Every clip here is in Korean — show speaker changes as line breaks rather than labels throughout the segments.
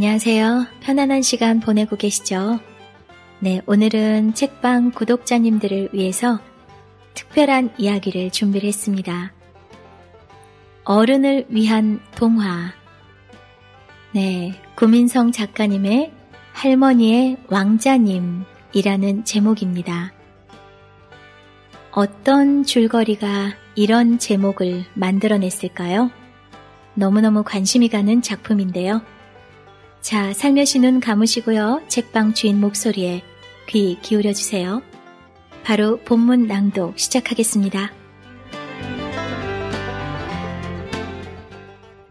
안녕하세요. 편안한 시간 보내고 계시죠? 네, 오늘은 책방 구독자님들을 위해서 특별한 이야기를 준비를 했습니다. 어른을 위한 동화. 네, 구민성 작가님의 할머니의 왕자님이라는 제목입니다. 어떤 줄거리가 이런 제목을 만들어냈을까요? 너무너무 관심이 가는 작품인데요. 자, 삶의 시은 감으시고요. 책방 주인 목소리에 귀 기울여 주세요. 바로 본문 낭독 시작하겠습니다.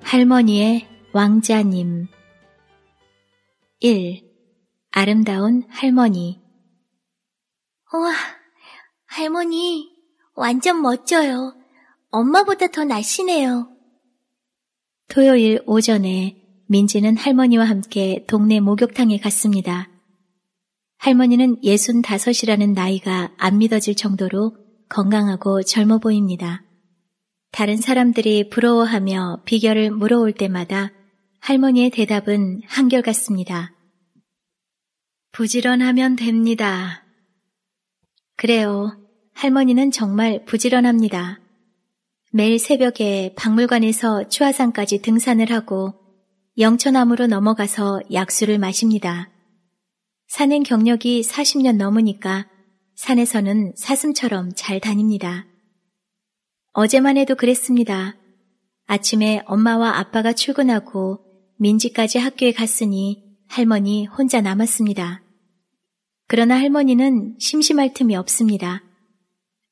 할머니의 왕자님 1. 아름다운 할머니 우와, 할머니 완전 멋져요. 엄마보다 더 날씬해요. 토요일 오전에 민지는 할머니와 함께 동네 목욕탕에 갔습니다. 할머니는 65이라는 나이가 안 믿어질 정도로 건강하고 젊어 보입니다. 다른 사람들이 부러워하며 비결을 물어올 때마다 할머니의 대답은 한결같습니다. 부지런하면 됩니다. 그래요. 할머니는 정말 부지런합니다. 매일 새벽에 박물관에서 추화상까지 등산을 하고 영천암으로 넘어가서 약수를 마십니다. 산행 경력이 40년 넘으니까 산에서는 사슴처럼 잘 다닙니다. 어제만 해도 그랬습니다. 아침에 엄마와 아빠가 출근하고 민지까지 학교에 갔으니 할머니 혼자 남았습니다. 그러나 할머니는 심심할 틈이 없습니다.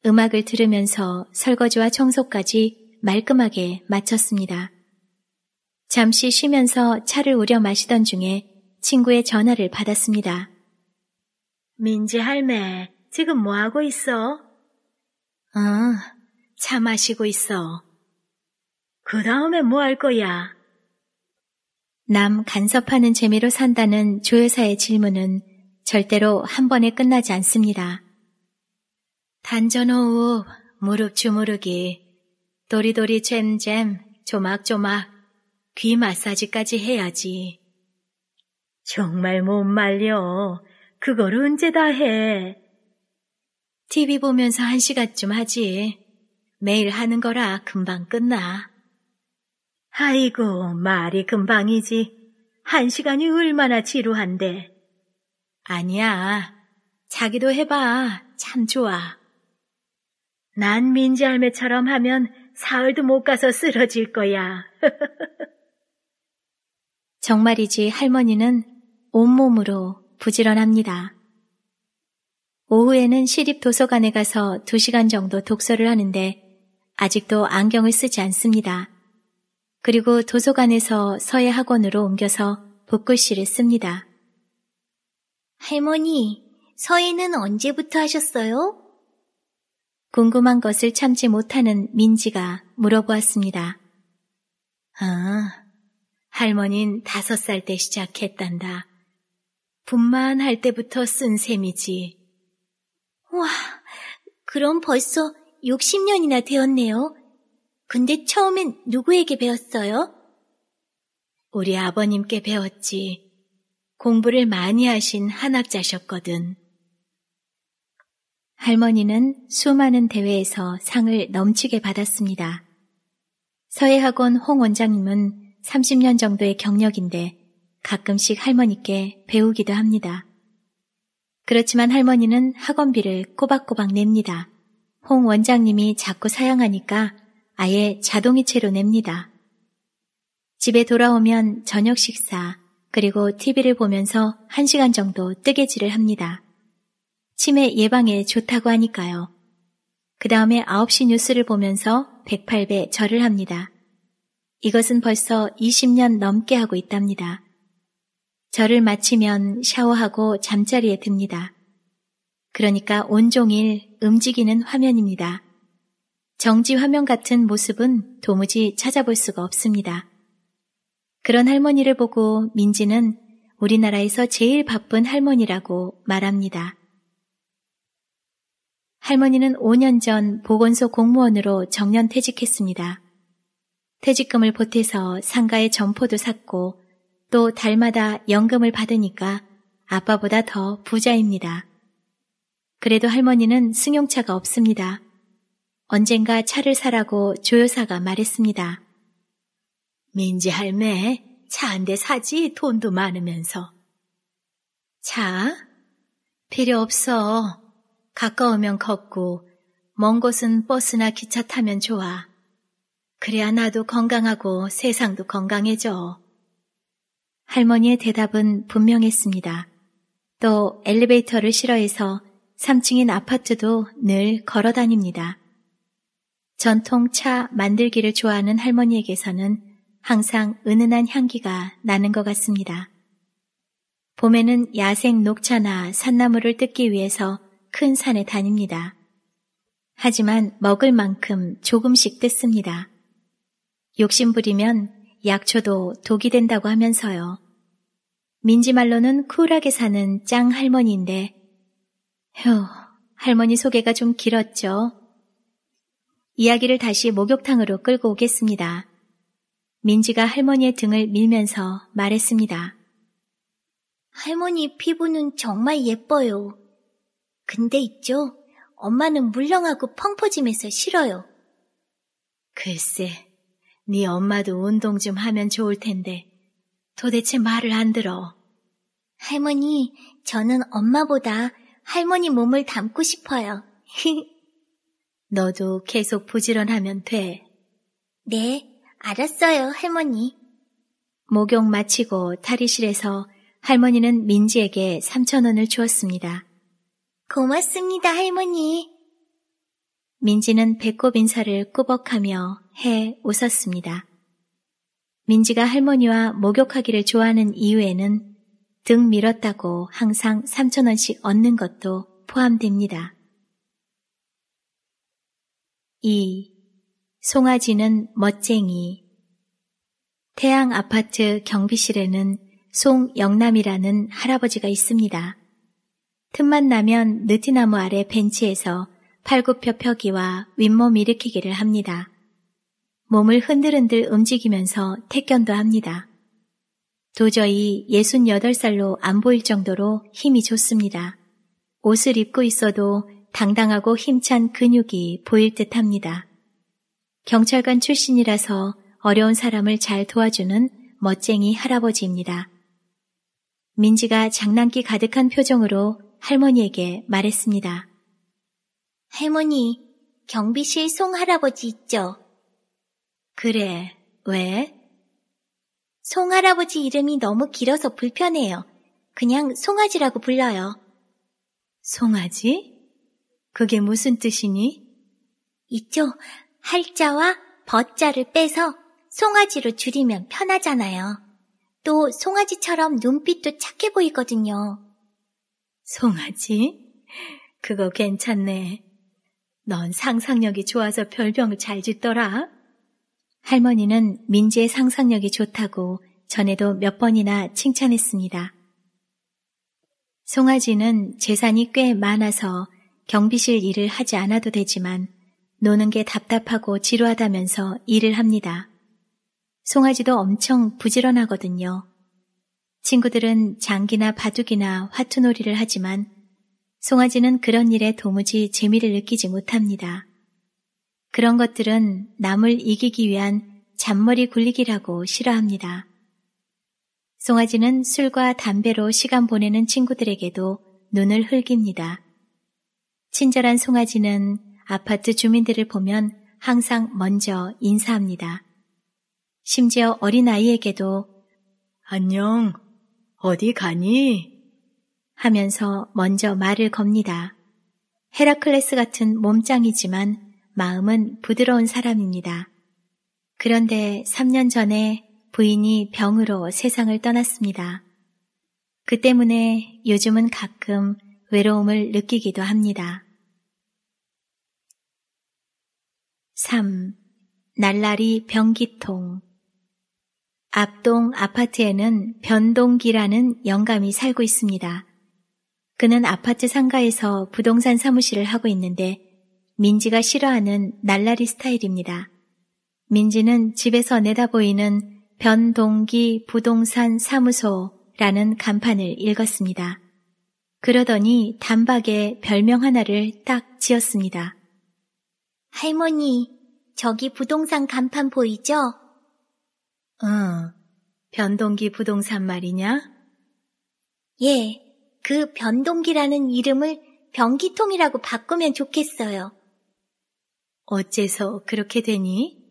음악을 들으면서 설거지와 청소까지 말끔하게 마쳤습니다. 잠시 쉬면서 차를 우려 마시던 중에 친구의 전화를 받았습니다. 민지 할매, 지금 뭐하고 있어? 응, 어, 차 마시고 있어. 그 다음에 뭐 할 거야? 남 간섭하는 재미로 산다는 조회사의 질문은 절대로 한 번에 끝나지 않습니다. 단전호흡, 무릎 주무르기, 도리도리 잼잼, 조막조막, 귀 마사지까지 해야지. 정말 못 말려. 그걸 언제 다 해? TV 보면서 한 시간쯤 하지. 매일 하는 거라 금방 끝나. 아이고, 말이 금방이지. 한 시간이 얼마나 지루한데. 아니야. 자기도 해봐. 참 좋아. 난 민지 할매처럼 하면 사흘도 못 가서 쓰러질
거야.
정말이지 할머니는 온몸으로 부지런합니다. 오후에는 시립 도서관에 가서 2시간 정도 독서를 하는데 아직도 안경을 쓰지 않습니다. 그리고 도서관에서 서예 학원으로 옮겨서 붓글씨를 씁니다. 할머니, 서예는 언제부터 하셨어요? 궁금한 것을 참지 못하는 민지가 물어보았습니다. 아, 할머니는 다섯 살 때 시작했단다. 분만 할 때부터 쓴 셈이지. 와, 그럼 벌써 60년이나 되었네요. 근데 처음엔 누구에게 배웠어요? 우리 아버님께 배웠지. 공부를 많이 하신 한학자셨거든. 할머니는 수많은 대회에서 상을 넘치게 받았습니다. 서예학원 홍 원장님은 30년 정도의 경력인데 가끔씩 할머니께 배우기도 합니다. 그렇지만 할머니는 학원비를 꼬박꼬박 냅니다. 홍 원장님이 자꾸 사양하니까 아예 자동이체로 냅니다. 집에 돌아오면 저녁 식사, 그리고 TV를 보면서 1시간 정도 뜨개질을 합니다. 치매 예방에 좋다고 하니까요. 그 다음에 9시 뉴스를 보면서 108배 절을 합니다. 이것은 벌써 20년 넘게 하고 있답니다. 절을 마치면 샤워하고 잠자리에 듭니다. 그러니까 온종일 움직이는 화면입니다. 정지 화면 같은 모습은 도무지 찾아볼 수가 없습니다. 그런 할머니를 보고 민지는 우리나라에서 제일 바쁜 할머니라고 말합니다. 할머니는 5년 전 보건소 공무원으로 정년 퇴직했습니다. 퇴직금을 보태서 상가에 점포도 샀고 또 달마다 연금을 받으니까 아빠보다 더 부자입니다. 그래도 할머니는 승용차가 없습니다. 언젠가 차를 사라고 조여사가 말했습니다. 민지 할매, 차 한 대 사지 돈도 많으면서. 차? 필요 없어. 가까우면 걷고, 먼 곳은 버스나 기차 타면 좋아. 그래야 나도 건강하고 세상도 건강해져. 할머니의 대답은 분명했습니다. 또 엘리베이터를 싫어해서 3층인 아파트도 늘 걸어 다닙니다. 전통 차 만들기를 좋아하는 할머니에게서는 항상 은은한 향기가 나는 것 같습니다. 봄에는 야생 녹차나 산나물을 뜯기 위해서 큰 산에 다닙니다. 하지만 먹을 만큼 조금씩 뜯습니다. 욕심부리면 약초도 독이 된다고 하면서요. 민지말로는 쿨하게 사는 짱 할머니인데, 휴, 할머니 소개가 좀 길었죠. 이야기를 다시 목욕탕으로 끌고 오겠습니다. 민지가 할머니의 등을 밀면서 말했습니다. 할머니 피부는 정말 예뻐요. 근데 있죠? 엄마는 물렁하고 펑퍼짐해서 싫어요. 글쎄, 네 엄마도 운동 좀 하면 좋을 텐데 도대체 말을 안 들어. 할머니, 저는 엄마보다 할머니 몸을 닮고 싶어요. 너도 계속 부지런하면 돼. 네, 알았어요, 할머니. 목욕 마치고 탈의실에서 할머니는 민지에게 3천 원을 주었습니다. 고맙습니다, 할머니. 민지는 배꼽 인사를 꾸벅하며 해 웃었습니다. 민지가 할머니와 목욕하기를 좋아하는 이유에는 등 밀었다고 항상 3천원씩 얻는 것도 포함됩니다. 2. 송아지는 멋쟁이 태양 아파트 경비실에는 송영남이라는 할아버지가 있습니다. 틈만 나면 느티나무 아래 벤치에서 팔굽혀 펴기와 윗몸 일으키기를 합니다. 몸을 흔들흔들 움직이면서 태견도 합니다. 도저히 68살로 안 보일 정도로 힘이 좋습니다. 옷을 입고 있어도 당당하고 힘찬 근육이 보일 듯 합니다. 경찰관 출신이라서 어려운 사람을 잘 도와주는 멋쟁이 할아버지입니다. 민지가 장난기 가득한 표정으로 할머니에게 말했습니다. 할머니, 경비실 송 할아버지 있죠? 그래, 왜? 송할아버지 이름이 너무 길어서 불편해요. 그냥 송아지라고 불러요. 송아지? 그게 무슨 뜻이니? 있죠. 할자와 벗자를 빼서 송아지로 줄이면 편하잖아요. 또 송아지처럼 눈빛도 착해 보이거든요. 송아지? 그거 괜찮네. 넌 상상력이 좋아서 별명을 잘 짓더라. 할머니는 민지의 상상력이 좋다고 전에도 몇 번이나 칭찬했습니다. 송아지는 재산이 꽤 많아서 경비실 일을 하지 않아도 되지만 노는 게 답답하고 지루하다면서 일을 합니다. 송아지도 엄청 부지런하거든요. 친구들은 장기나 바둑이나 화투놀이를 하지만 송아지는 그런 일에 도무지 재미를 느끼지 못합니다. 그런 것들은 남을 이기기 위한 잔머리 굴리기라고 싫어합니다. 송아지는 술과 담배로 시간 보내는 친구들에게도 눈을 흘깁니다. 친절한 송아지는 아파트 주민들을 보면 항상 먼저 인사합니다. 심지어 어린아이에게도 안녕, 어디 가니? 하면서 먼저 말을 겁니다. 헤라클레스 같은 몸짱이지만 마음은 부드러운 사람입니다. 그런데 3년 전에 부인이 병으로 세상을 떠났습니다. 그 때문에 요즘은 가끔 외로움을 느끼기도 합니다. 3. 날라리 변기통 앞동 아파트에는 변동기라는 영감이 살고 있습니다. 그는 아파트 상가에서 부동산 사무실을 하고 있는데 민지가 싫어하는 날라리 스타일입니다. 민지는 집에서 내다보이는 변동기 부동산 사무소라는 간판을 읽었습니다. 그러더니 단박에 별명 하나를 딱 지었습니다. 할머니, 저기 부동산 간판 보이죠? 응, 어, 변동기 부동산 말이냐? 예, 그 변동기라는 이름을 변기통이라고 바꾸면 좋겠어요. 어째서 그렇게 되니?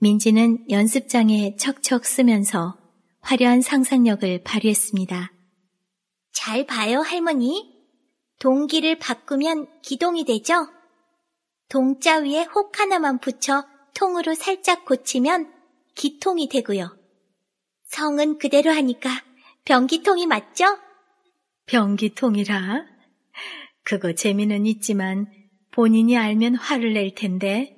민지는 연습장에 척척 쓰면서 화려한 상상력을 발휘했습니다. 잘 봐요, 할머니. 동기를 바꾸면 기동이 되죠? 동자 위에 혹 하나만 붙여 통으로 살짝 고치면 기통이 되고요. 성은 그대로 하니까 병기통이 맞죠? 병기통이라 그거 재미는 있지만 본인이 알면 화를 낼 텐데.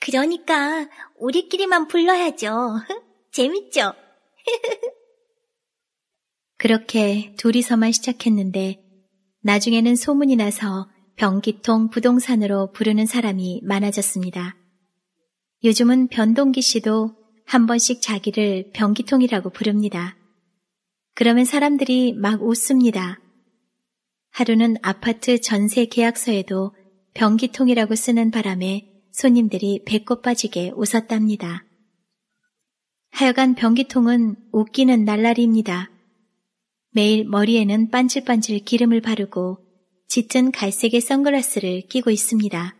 그러니까 우리끼리만 불러야죠. 재밌죠? 그렇게 둘이서만 시작했는데 나중에는 소문이 나서 변기통 부동산으로 부르는 사람이 많아졌습니다. 요즘은 변동기 씨도 한 번씩 자기를 변기통이라고 부릅니다. 그러면 사람들이 막 웃습니다. 하루는 아파트 전세 계약서에도 변기통이라고 쓰는 바람에 손님들이 배꼽 빠지게 웃었답니다. 하여간 변기통은 웃기는 날라리입니다. 매일 머리에는 반질반질 기름을 바르고 짙은 갈색의 선글라스를 끼고 있습니다.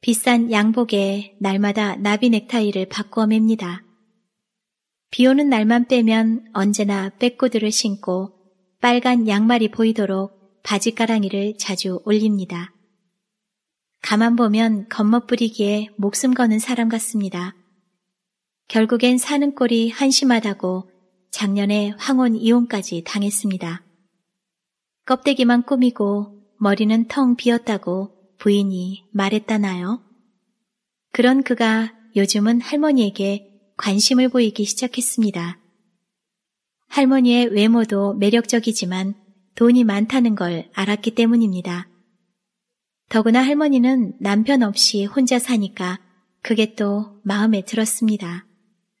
비싼 양복에 날마다 나비 넥타이를 바꿔 맵니다. 비 오는 날만 빼면 언제나 백구들을 신고 빨간 양말이 보이도록 바지가랑이를 자주 올립니다. 가만 보면 겉멋부리기에 목숨 거는 사람 같습니다. 결국엔 사는 꼴이 한심하다고 작년에 황혼 이혼까지 당했습니다. 껍데기만 꾸미고 머리는 텅 비었다고 부인이 말했다나요? 그런 그가 요즘은 할머니에게 관심을 보이기 시작했습니다. 할머니의 외모도 매력적이지만 돈이 많다는 걸 알았기 때문입니다. 더구나 할머니는 남편 없이 혼자 사니까 그게 또 마음에 들었습니다.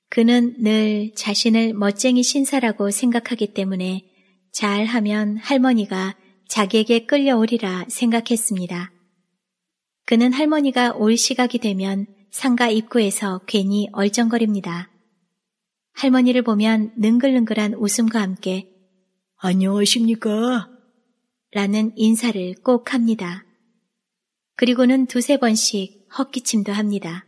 그는 늘 자신을 멋쟁이 신사라고 생각하기 때문에 잘하면 할머니가 자기에게 끌려오리라 생각했습니다. 그는 할머니가 올 시각이 되면 상가 입구에서 괜히 얼쩡거립니다. 할머니를 보면 능글능글한 웃음과 함께 안녕하십니까? 라는 인사를 꼭 합니다. 그리고는 두세 번씩 헛기침도 합니다.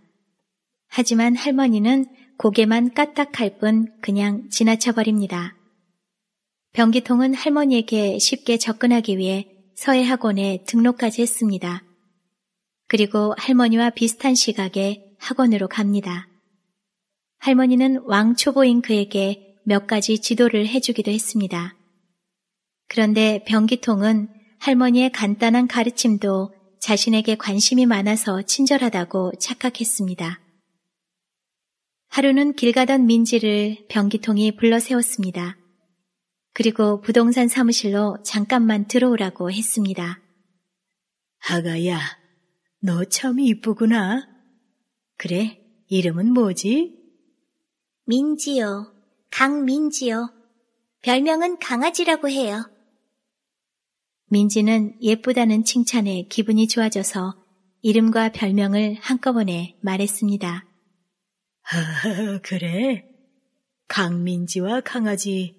하지만 할머니는 고개만 까딱할 뿐 그냥 지나쳐버립니다. 병기통은 할머니에게 쉽게 접근하기 위해 서해 학원에 등록까지 했습니다. 그리고 할머니와 비슷한 시각에 학원으로 갑니다. 할머니는 왕초보인 그에게 몇 가지 지도를 해주기도 했습니다. 그런데 병기통은 할머니의 간단한 가르침도 자신에게 관심이 많아서 친절하다고 착각했습니다. 하루는 길 가던 민지를 변기통이 불러 세웠습니다. 그리고 부동산 사무실로 잠깐만 들어오라고 했습니다.
아가야, 너 참 이쁘구나. 그래, 이름은
뭐지? 민지요, 강민지요. 별명은 강아지라고 해요. 민지는 예쁘다는 칭찬에 기분이 좋아져서 이름과 별명을 한꺼번에 말했습니다.
아, 그래? 강민지와 강아지.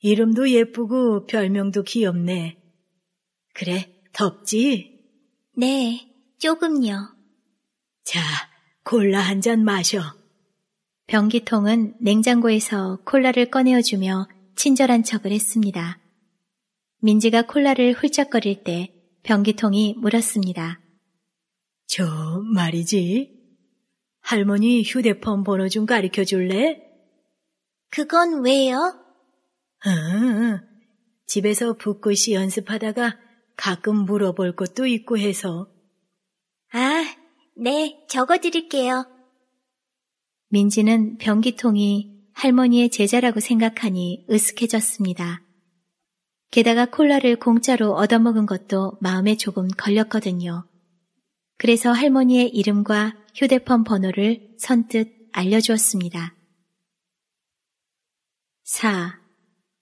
이름도 예쁘고 별명도 귀엽네. 그래, 덥지?
네, 조금요. 자, 콜라 한 잔 마셔. 변기통은 냉장고에서 콜라를 꺼내어주며 친절한 척을 했습니다. 민지가 콜라를 훌쩍거릴 때 변기통이 물었습니다.
저 말이지? 할머니 휴대폰 번호 좀 가르쳐 줄래? 그건 왜요? 아, 집에서 붓글씨 연습하다가 가끔 물어볼 것도 있고
해서. 아, 네, 적어 드릴게요. 민지는 변기통이 할머니의 제자라고 생각하니 으쓱해졌습니다. 게다가 콜라를 공짜로 얻어먹은 것도 마음에 조금 걸렸거든요. 그래서 할머니의 이름과 휴대폰 번호를 선뜻 알려주었습니다. 4.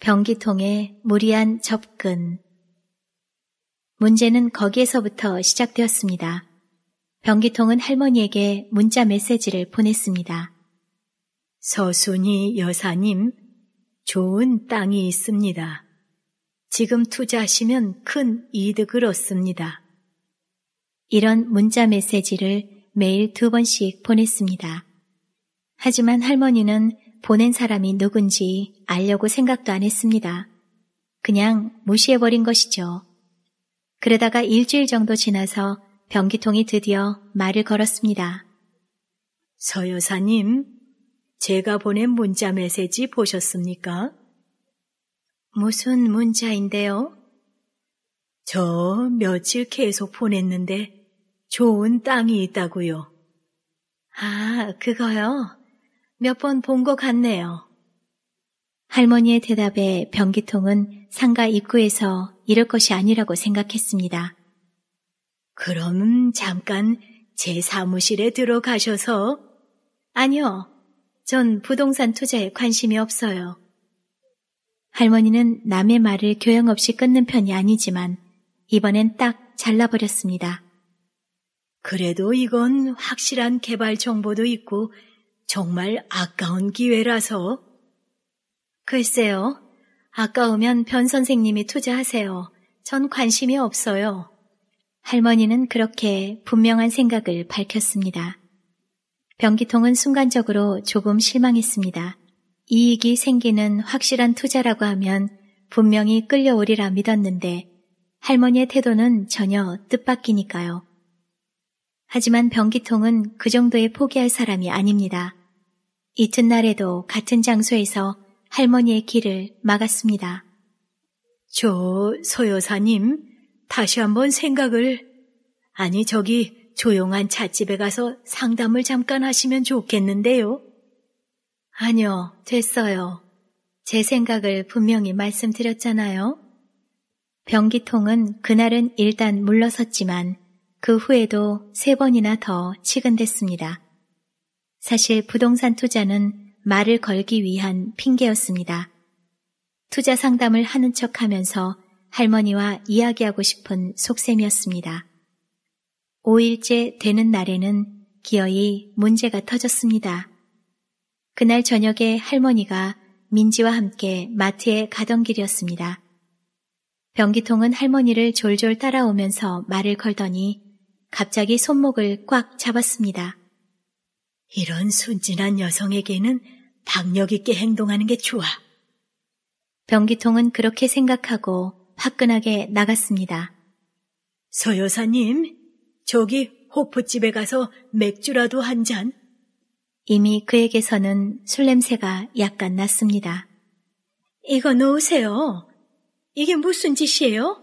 변기통의 무리한 접근 문제는 거기에서부터 시작되었습니다. 변기통은 할머니에게 문자 메시지를 보냈습니다. 서순이 여사님, 좋은 땅이 있습니다. 지금 투자하시면 큰 이득을 얻습니다. 이런 문자 메시지를 매일 두 번씩 보냈습니다. 하지만 할머니는 보낸 사람이 누군지 알려고 생각도 안 했습니다. 그냥 무시해버린 것이죠. 그러다가 일주일 정도 지나서 변기통이 드디어 말을 걸었습니다. 서 여사님, 제가 보낸 문자 메시지 보셨습니까?
무슨 문자인데요? 저 며칠 계속
보냈는데 좋은 땅이 있다고요. 아, 그거요? 몇 번 본 것 같네요. 할머니의 대답에 변기통은 상가 입구에서 이럴 것이 아니라고 생각했습니다. 그럼 잠깐 제 사무실에 들어가셔서 아니요. 전 부동산 투자에 관심이 없어요. 할머니는 남의 말을 교양 없이 끊는 편이 아니지만 이번엔 딱 잘라버렸습니다.
그래도 이건 확실한 개발 정보도 있고
정말 아까운 기회라서. 글쎄요. 아까우면 변 선생님이 투자하세요. 전 관심이 없어요. 할머니는 그렇게 분명한 생각을 밝혔습니다. 변기통은 순간적으로 조금 실망했습니다. 이익이 생기는 확실한 투자라고 하면 분명히 끌려오리라 믿었는데 할머니의 태도는 전혀 뜻밖이니까요. 하지만 변기통은 그 정도에 포기할 사람이 아닙니다. 이튿날에도 같은 장소에서 할머니의 길을 막았습니다. 저 소여사님 다시 한번 생각을 아니 저기 조용한 찻집에 가서 상담을 잠깐 하시면 좋겠는데요. 아니요, 됐어요. 제 생각을 분명히 말씀드렸잖아요. 병기통은 그날은 일단 물러섰지만 그 후에도 세 번이나 더 치근댔습니다. 사실 부동산 투자는 말을 걸기 위한 핑계였습니다. 투자 상담을 하는 척 하면서 할머니와 이야기하고 싶은 속셈이었습니다. 5일째 되는 날에는 기어이 문제가 터졌습니다. 그날 저녁에 할머니가 민지와 함께 마트에 가던 길이었습니다. 변기통은 할머니를 졸졸 따라오면서 말을 걸더니 갑자기 손목을 꽉 잡았습니다. 이런 순진한 여성에게는 박력 있게 행동하는 게 좋아. 변기통은 그렇게 생각하고 화끈하게 나갔습니다. 서
여사님,
저기 호프집에 가서 맥주라도 한 잔. 이미 그에게서는 술 냄새가 약간 났습니다. 이거 놓으세요. 이게 무슨 짓이에요?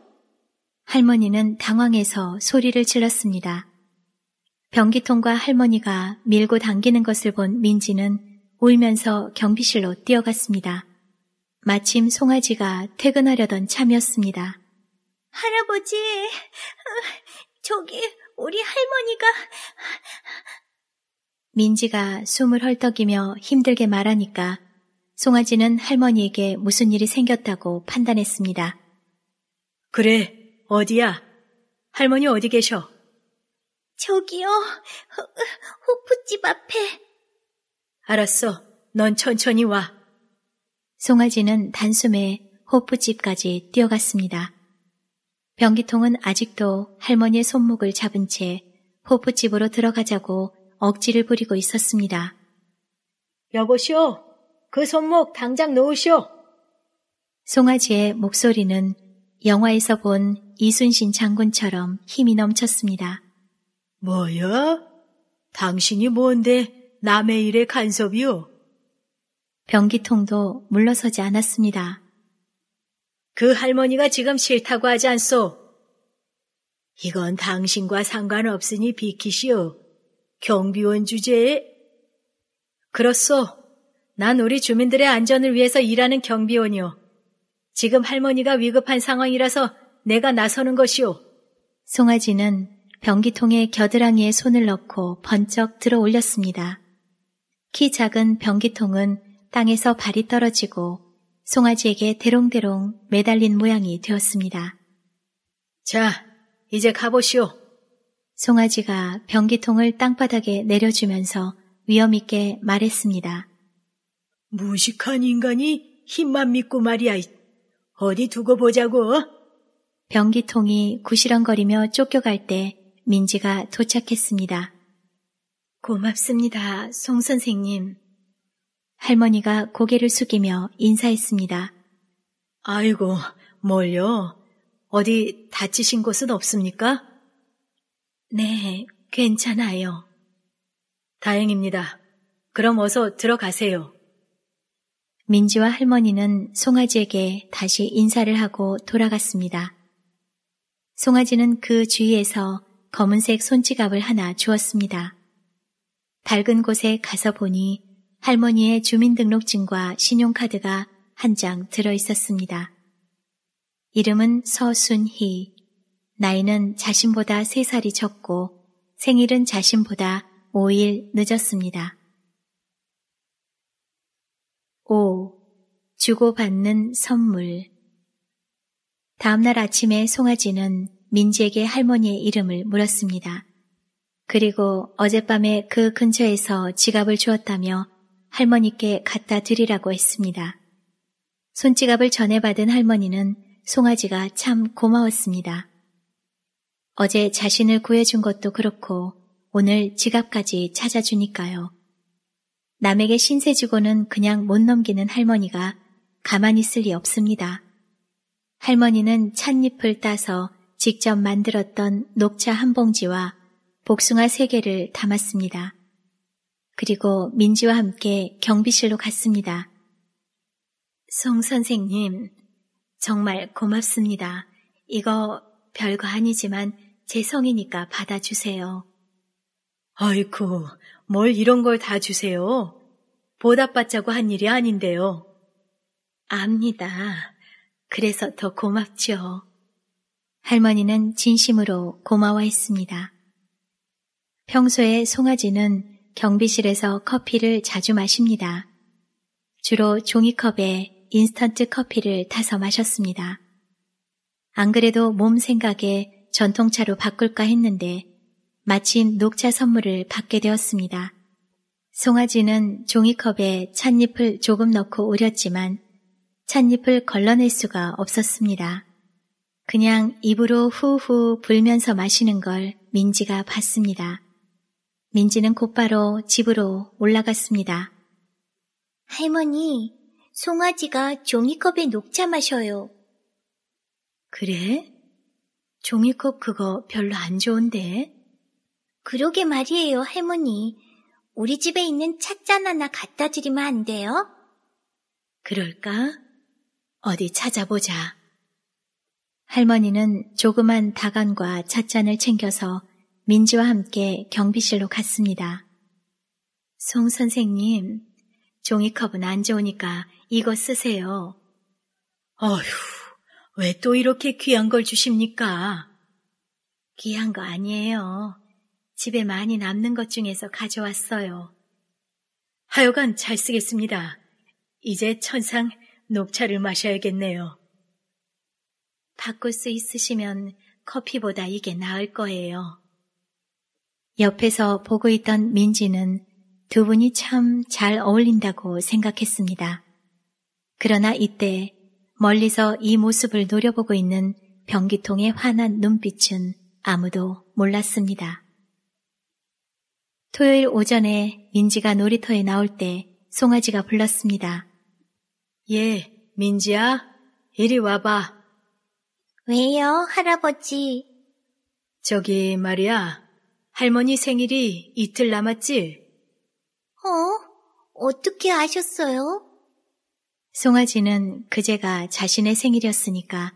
할머니는 당황해서 소리를 질렀습니다. 변기통과 할머니가 밀고 당기는 것을 본 민지는 울면서 경비실로 뛰어갔습니다. 마침 송아지가 퇴근하려던 참이었습니다. 할아버지, 저기 우리 할머니가 민지가 숨을 헐떡이며 힘들게 말하니까 송아지는 할머니에게 무슨 일이 생겼다고 판단했습니다. 그래, 어디야? 할머니 어디 계셔? 저기요, 호프집 앞에. 알았어, 넌 천천히 와. 송아지는 단숨에 호프집까지 뛰어갔습니다. 변기통은 아직도 할머니의 손목을 잡은 채 호프집으로 들어가자고 억지를 부리고 있었습니다. 여보시오, 그 손목 당장 놓으시오. 송아지의 목소리는 영화에서 본 이순신 장군처럼 힘이 넘쳤습니다. 뭐야? 당신이 뭔데 남의 일에 간섭이오 변기통도 물러서지 않았습니다.
그 할머니가 지금 싫다고
하지 않소?
이건 당신과 상관없으니 비키시오. 경비원 주제에 그렇소. 난 우리 주민들의 안전을 위해서 일하는 경비원이요. 지금 할머니가 위급한 상황이라서 내가 나서는 것이오.
송아지는 변기통에 겨드랑이에 손을 넣고 번쩍 들어 올렸습니다. 키 작은 변기통은 땅에서 발이 떨어지고 송아지에게 대롱대롱 매달린 모양이 되었습니다. 자, 이제 가보시오. 송아지가 변기통을 땅바닥에 내려주면서 위험있게 말했습니다. 무식한 인간이 힘만 믿고 말이야. 어디 두고 보자고. 변기통이 구시렁거리며 쫓겨갈 때 민지가 도착했습니다. 고맙습니다, 송 선생님. 할머니가 고개를 숙이며 인사했습니다.
아이고, 뭘요? 어디 다치신 곳은 없습니까? 네, 괜찮아요. 다행입니다.
그럼 어서 들어가세요. 민지와 할머니는 송아지에게 다시 인사를 하고 돌아갔습니다. 송아지는 그 주위에서 검은색 손지갑을 하나 주었습니다. 밝은 곳에 가서 보니 할머니의 주민등록증과 신용카드가 한 장 들어 있었습니다. 이름은 서순희. 나이는 자신보다 3살이 적고 생일은 자신보다 5일 늦었습니다. 5. 주고받는 선물 다음날 아침에 송아지는 민지에게 할머니의 이름을 물었습니다. 그리고 어젯밤에 그 근처에서 지갑을 주었다며 할머니께 갖다 드리라고 했습니다. 손지갑을 전해받은 할머니는 송아지가 참 고마웠습니다. 어제 자신을 구해준 것도 그렇고 오늘 지갑까지 찾아주니까요. 남에게 신세 지고는 그냥 못 넘기는 할머니가 가만히 있을 리 없습니다. 할머니는 찻잎을 따서 직접 만들었던 녹차 한 봉지와 복숭아 세 개를 담았습니다. 그리고 민지와 함께 경비실로 갔습니다. 송 선생님, 정말 고맙습니다. 이거 별거 아니지만 제 성이니까 받아주세요. 아이쿠, 뭘 이런 걸 다 주세요. 보답받자고 한 일이 아닌데요. 압니다. 그래서 더 고맙죠. 할머니는 진심으로 고마워했습니다. 평소에 송아지는 경비실에서 커피를 자주 마십니다. 주로 종이컵에 인스턴트 커피를 타서 마셨습니다. 안 그래도 몸 생각에 전통차로 바꿀까 했는데 마침 녹차 선물을 받게 되었습니다. 송아지는 종이컵에 찻잎을 조금 넣고 우렸지만 찻잎을 걸러낼 수가 없었습니다. 그냥 입으로 후후 불면서 마시는 걸 민지가 봤습니다. 민지는 곧바로 집으로 올라갔습니다. 할머니, 송아지가 종이컵에 녹차 마셔요. 그래? 종이컵 그거 별로 안 좋은데? 그러게 말이에요, 할머니. 우리 집에 있는 찻잔 하나 갖다 드리면 안 돼요? 그럴까? 어디 찾아보자. 할머니는 조그만 다간과 찻잔을 챙겨서 민지와 함께 경비실로 갔습니다. 송 선생님, 종이컵은 안 좋으니까 이거 쓰세요. 어휴, 왜또 이렇게 귀한 걸 주십니까? 귀한 거 아니에요. 집에 많이 남는 것 중에서 가져왔어요. 하여간 잘 쓰겠습니다. 이제 천상 녹차를 마셔야겠네요. 바꿀 수 있으시면 커피보다 이게 나을 거예요. 옆에서 보고 있던 민지는 두 분이 참 잘 어울린다고 생각했습니다. 그러나 이때 멀리서 이 모습을 노려보고 있는 변기통의 환한 눈빛은 아무도 몰랐습니다. 토요일 오전에 민지가 놀이터에 나올 때 송아지가 불렀습니다. 예, 민지야, 이리 와봐. 왜요, 할아버지? 저기
말이야, 할머니 생일이 이틀 남았지?
어? 어떻게 아셨어요? 송아지는 그제가 자신의 생일이었으니까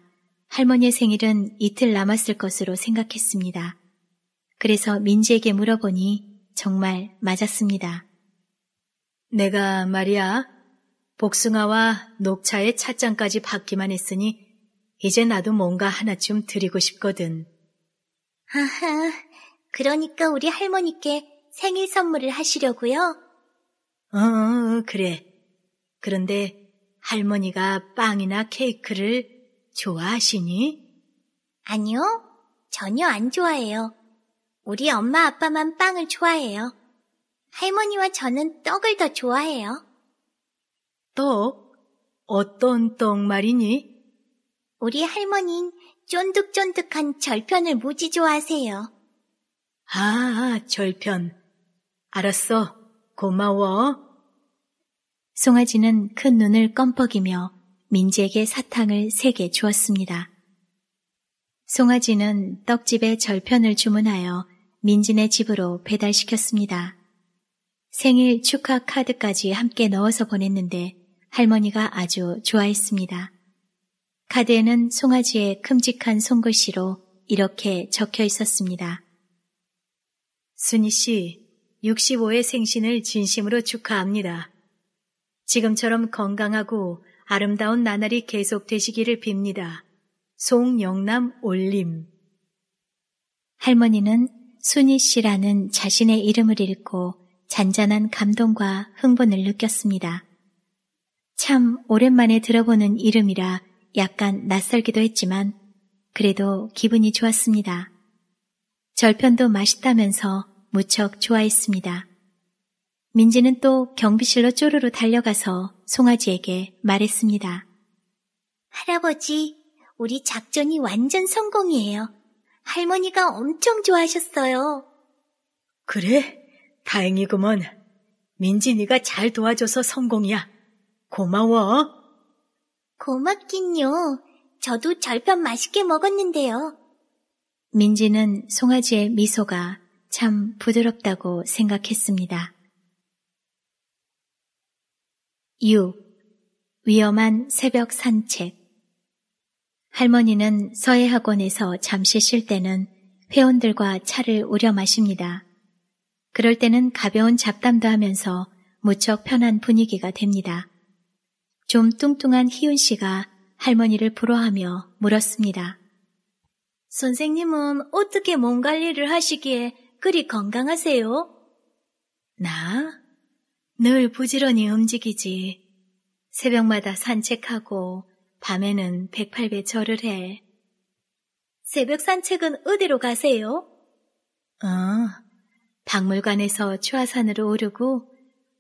할머니의 생일은 이틀 남았을 것으로 생각했습니다. 그래서 민지에게 물어보니 정말 맞았습니다. 내가 말이야, 복숭아와 녹차의 찻잔까지 받기만 했으니 이제 나도 뭔가 하나쯤 드리고 싶거든. 아하, 그러니까 우리 할머니께 생일 선물을 하시려고요? 어, 어 그래. 그런데 할머니가 빵이나 케이크를 좋아하시니? 아니요, 전혀 안 좋아해요. 우리 엄마 아빠만 빵을 좋아해요. 할머니와 저는 떡을 더 좋아해요. 떡? 어떤 떡 말이니? 우리 할머니는 쫀득쫀득한 절편을 무지 좋아하세요. 아, 절편. 알았어. 고마워. 송아지는 큰 눈을 껌뻑이며 민지에게 사탕을 세 개 주었습니다. 송아지는 떡집에 절편을 주문하여 민진의 집으로 배달시켰습니다. 생일 축하 카드까지 함께 넣어서 보냈는데 할머니가 아주 좋아했습니다. 카드에는 송아지의 큼직한 손글씨로 이렇게 적혀 있었습니다. 순희 씨, 65의 생신을 진심으로 축하합니다. 지금처럼 건강하고 아름다운 나날이 계속되시기를 빕니다. 송영남 올림 할머니는 순희 씨라는 자신의 이름을 읽고 잔잔한 감동과 흥분을 느꼈습니다. 참 오랜만에 들어보는 이름이라 약간 낯설기도 했지만 그래도 기분이 좋았습니다. 절편도 맛있다면서 무척 좋아했습니다. 민지는 또 경비실로 쪼르르 달려가서 송아지에게 말했습니다. 할아버지, 우리 작전이 완전 성공이에요. 할머니가 엄청 좋아하셨어요. 그래? 다행이구먼. 민지 네가 잘 도와줘서 성공이야. 고마워. 고맙긴요. 저도 절편 맛있게 먹었는데요. 민지는 송아지의 미소가 참 부드럽다고 생각했습니다. 6. 위험한 새벽 산책 할머니는 서해학원에서 잠시 쉴 때는 회원들과 차를 우려 마십니다. 그럴 때는 가벼운 잡담도 하면서 무척 편한 분위기가 됩니다. 좀 뚱뚱한 희윤 씨가 할머니를 부러하며 물었습니다. 선생님은 어떻게 몸 관리를 하시기에 그리 건강하세요? 나? 늘 부지런히 움직이지. 새벽마다 산책하고 밤에는 108배 절을 해. 새벽 산책은 어디로 가세요? 어, 박물관에서 추하산으로 오르고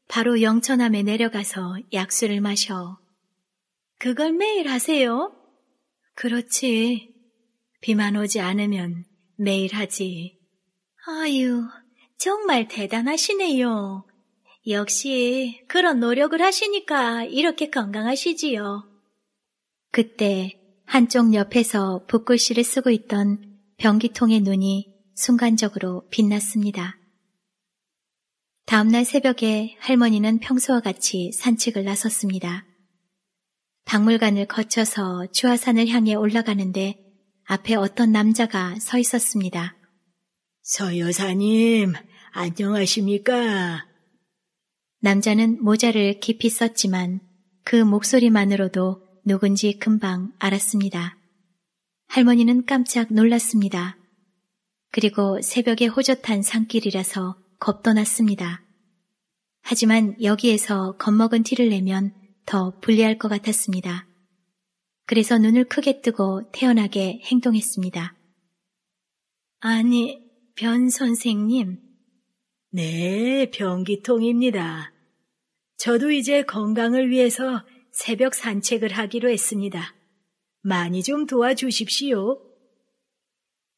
바로 영천암에 내려가서 약수를 마셔. 그걸 매일 하세요? 그렇지. 비만 오지 않으면 매일 하지. 아유, 정말 대단하시네요. 역시 그런 노력을 하시니까 이렇게 건강하시지요. 그때 한쪽 옆에서 붓글씨를 쓰고 있던 변기통의 눈이 순간적으로 빛났습니다. 다음날 새벽에 할머니는 평소와 같이 산책을 나섰습니다. 박물관을 거쳐서 주화산을 향해 올라가는데 앞에 어떤 남자가 서 있었습니다. 서 여사님, 안녕하십니까? 남자는 모자를 깊이 썼지만 그 목소리만으로도 누군지 금방 알았습니다. 할머니는 깜짝 놀랐습니다. 그리고 새벽에 호젓한 산길이라서 겁도 났습니다. 하지만 여기에서 겁먹은 티를 내면 더 불리할 것 같았습니다. 그래서 눈을 크게 뜨고 태연하게 행동했습니다. 아니, 변 선생님, 네,
변기통입니다. 저도 이제 건강을 위해서 새벽 산책을 하기로 했습니다.
많이 좀 도와주십시오.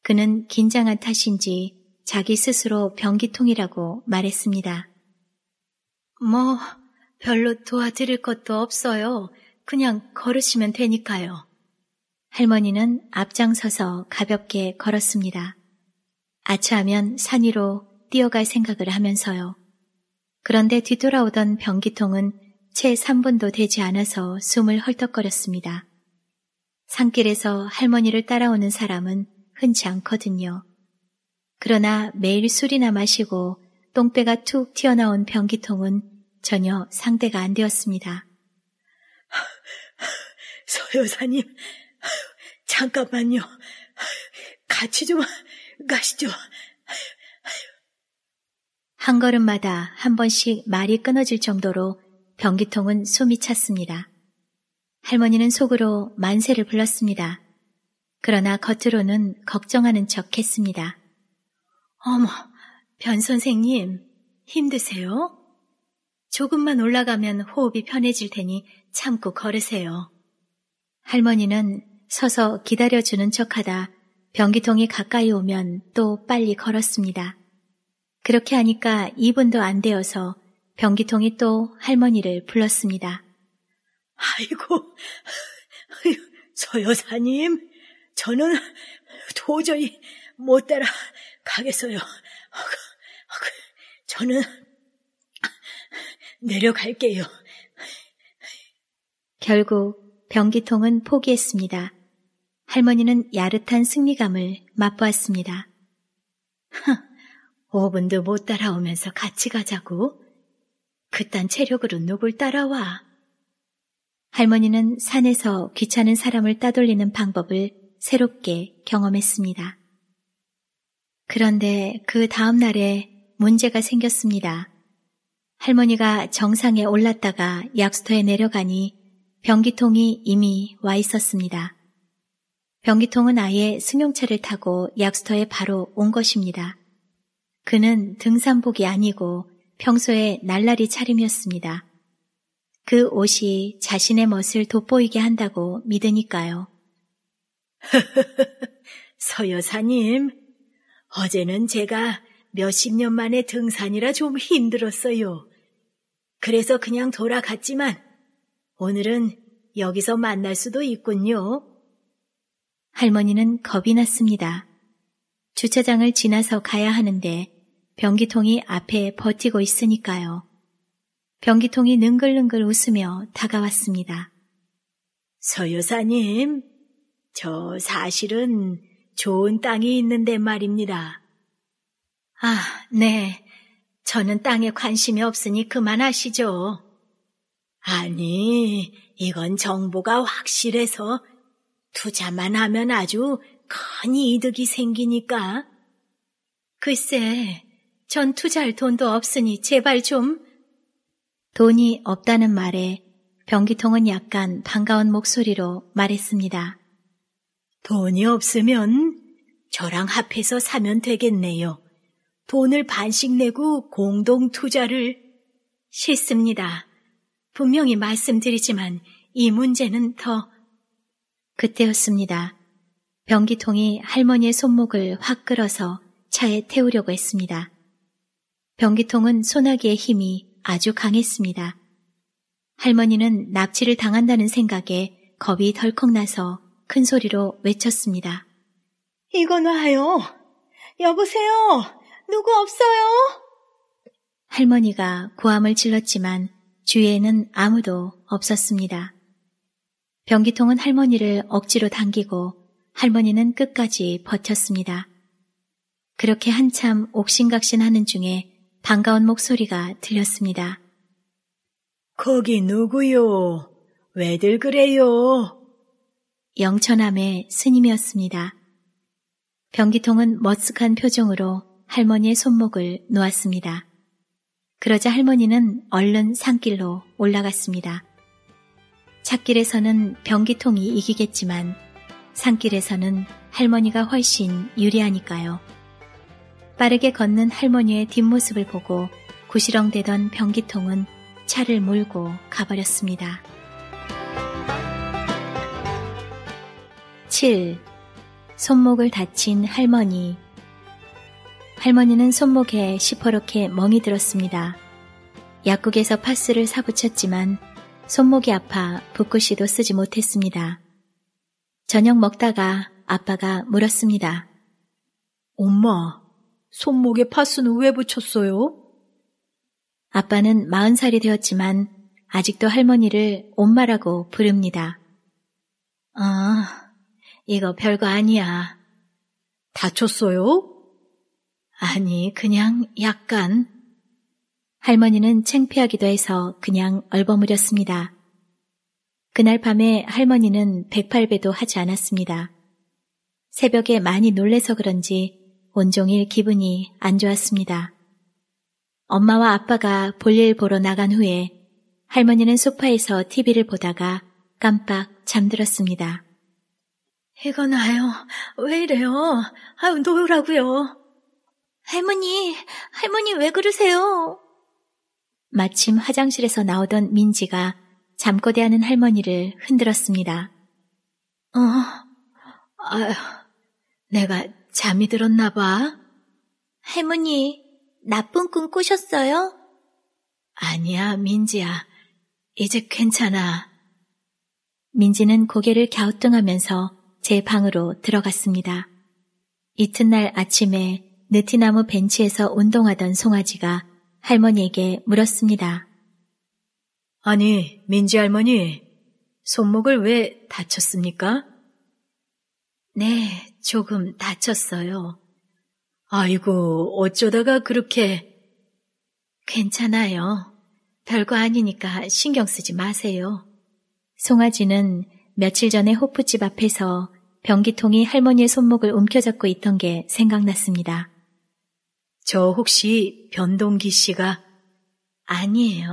그는 긴장한 탓인지 자기 스스로 변기통이라고 말했습니다. 뭐, 별로 도와드릴 것도 없어요. 그냥 걸으시면 되니까요. 할머니는 앞장서서 가볍게 걸었습니다. 아차하면 산 위로 뛰어갈 생각을 하면서요. 그런데 뒤돌아오던 변기통은 채 3분도 되지 않아서 숨을 헐떡거렸습니다. 산길에서 할머니를 따라오는 사람은 흔치 않거든요. 그러나 매일 술이나 마시고 똥배가 툭 튀어나온 변기통은 전혀 상대가 안 되었습니다. 서 여사님, 잠깐만요. 같이 좀 가시죠. 한 걸음마다 한 번씩 말이 끊어질 정도로 변기통은 숨이 찼습니다. 할머니는 속으로 만세를 불렀습니다. 그러나 겉으로는 걱정하는 척 했습니다. 어머, 변 선생님, 힘드세요? 조금만 올라가면 호흡이 편해질 테니 참고 걸으세요. 할머니는 서서 기다려주는 척 하다 변기통이 가까이 오면 또 빨리 걸었습니다. 그렇게 하니까 2분도 안 되어서 변기통이 또 할머니를 불렀습니다. 아이고,
저 여사님, 저는 도저히 못 따라 가겠어요. 저는 내려갈게요.
결국 변기통은 포기했습니다. 할머니는 야릇한 승리감을 맛보았습니다. 흥, 5분도 못 따라오면서 같이 가자고. 그딴 체력으로 누굴 따라와. 할머니는 산에서 귀찮은 사람을 따돌리는 방법을 새롭게 경험했습니다. 그런데 그 다음 날에 문제가 생겼습니다. 할머니가 정상에 올랐다가 약수터에 내려가니 변기통이 이미 와 있었습니다. 변기통은 아예 승용차를 타고 약수터에 바로 온 것입니다. 그는 등산복이 아니고 평소에 날라리 차림이었습니다. 그 옷이 자신의 멋을 돋보이게 한다고 믿으니까요. 서 여사님, 어제는
제가 몇십 년 만에 등산이라 좀 힘들었어요. 그래서
그냥 돌아갔지만 오늘은 여기서 만날 수도 있군요. 할머니는 겁이 났습니다. 주차장을 지나서 가야 하는데 변기통이 앞에 버티고 있으니까요. 변기통이 능글능글 웃으며 다가왔습니다.
서유사님저
사실은 좋은 땅이 있는데 말입니다. 아, 네. 저는 땅에 관심이 없으니 그만하시죠. 아니, 이건 정보가 확실해서 투자만 하면 아주 큰 이득이 생기니까. 글쎄, 전 투자할 돈도 없으니 제발 좀. 돈이 없다는 말에 병기통은 약간 반가운 목소리로 말했습니다. 돈이 없으면
저랑 합해서 사면 되겠네요.
돈을 반씩 내고 공동 투자를 싫습니다. 분명히 말씀드리지만 이 문제는 더 그때였습니다. 변기통이 할머니의 손목을 확 끌어서 차에 태우려고 했습니다. 변기통은 소나기의 힘이 아주 강했습니다. 할머니는 납치를 당한다는 생각에 겁이 덜컥 나서 큰 소리로 외쳤습니다. 이건 와요. 여보세요. 누구 없어요? 할머니가 고함을 질렀지만 주위에는 아무도 없었습니다. 변기통은 할머니를 억지로 당기고 할머니는 끝까지 버텼습니다. 그렇게 한참 옥신각신 하는 중에 반가운 목소리가 들렸습니다. 거기 누구요? 왜들 그래요? 영천함의 스님이었습니다. 변기통은 머쓱한 표정으로 할머니의 손목을 놓았습니다. 그러자 할머니는 얼른 산길로 올라갔습니다. 찻길에서는 변기통이 이기겠지만 산길에서는 할머니가 훨씬 유리하니까요. 빠르게 걷는 할머니의 뒷모습을 보고 구시렁대던 변기통은 차를 몰고 가버렸습니다. 7. 손목을 다친 할머니. 할머니는 손목에 시퍼렇게 멍이 들었습니다. 약국에서 파스를 사붙였지만 손목이 아파 붓글씨도 쓰지 못했습니다. 저녁 먹다가 아빠가 물었습니다. 엄마, 손목에 파스는 왜 붙였어요? 아빠는 마흔 살이 되었지만 아직도 할머니를 엄마라고 부릅니다. 아, 이거 별거 아니야. 다쳤어요? 아니, 그냥 약간. 할머니는 창피하기도 해서 그냥 얼버무렸습니다. 그날 밤에 할머니는 108배도 하지 않았습니다. 새벽에 많이 놀래서 그런지 온종일 기분이 안 좋았습니다. 엄마와 아빠가 볼일 보러 나간 후에 할머니는 소파에서 TV를 보다가 깜빡 잠들었습니다. 이건 아요왜 이래요? 아유, 노우라고요. 할머니, 할머니 왜 그러세요? 마침 화장실에서 나오던 민지가 잠꼬대하는 할머니를 흔들었습니다. 어, 아휴, 내가 잠이 들었나 봐. 할머니, 나쁜 꿈 꾸셨어요? 아니야, 민지야. 이제 괜찮아. 민지는 고개를 갸우뚱하면서 제 방으로 들어갔습니다. 이튿날 아침에 느티나무 벤치에서 운동하던 송아지가 할머니에게 물었습니다. 아니, 민지 할머니, 손목을 왜 다쳤습니까?
네, 조금 다쳤어요. 아이고,
어쩌다가 그렇게. 괜찮아요. 별거 아니니까 신경 쓰지 마세요. 송아지는 며칠 전에 호프집 앞에서 변기통이 할머니의 손목을 움켜잡고 있던 게 생각났습니다. 저 혹시 변동기 씨가 아니에요.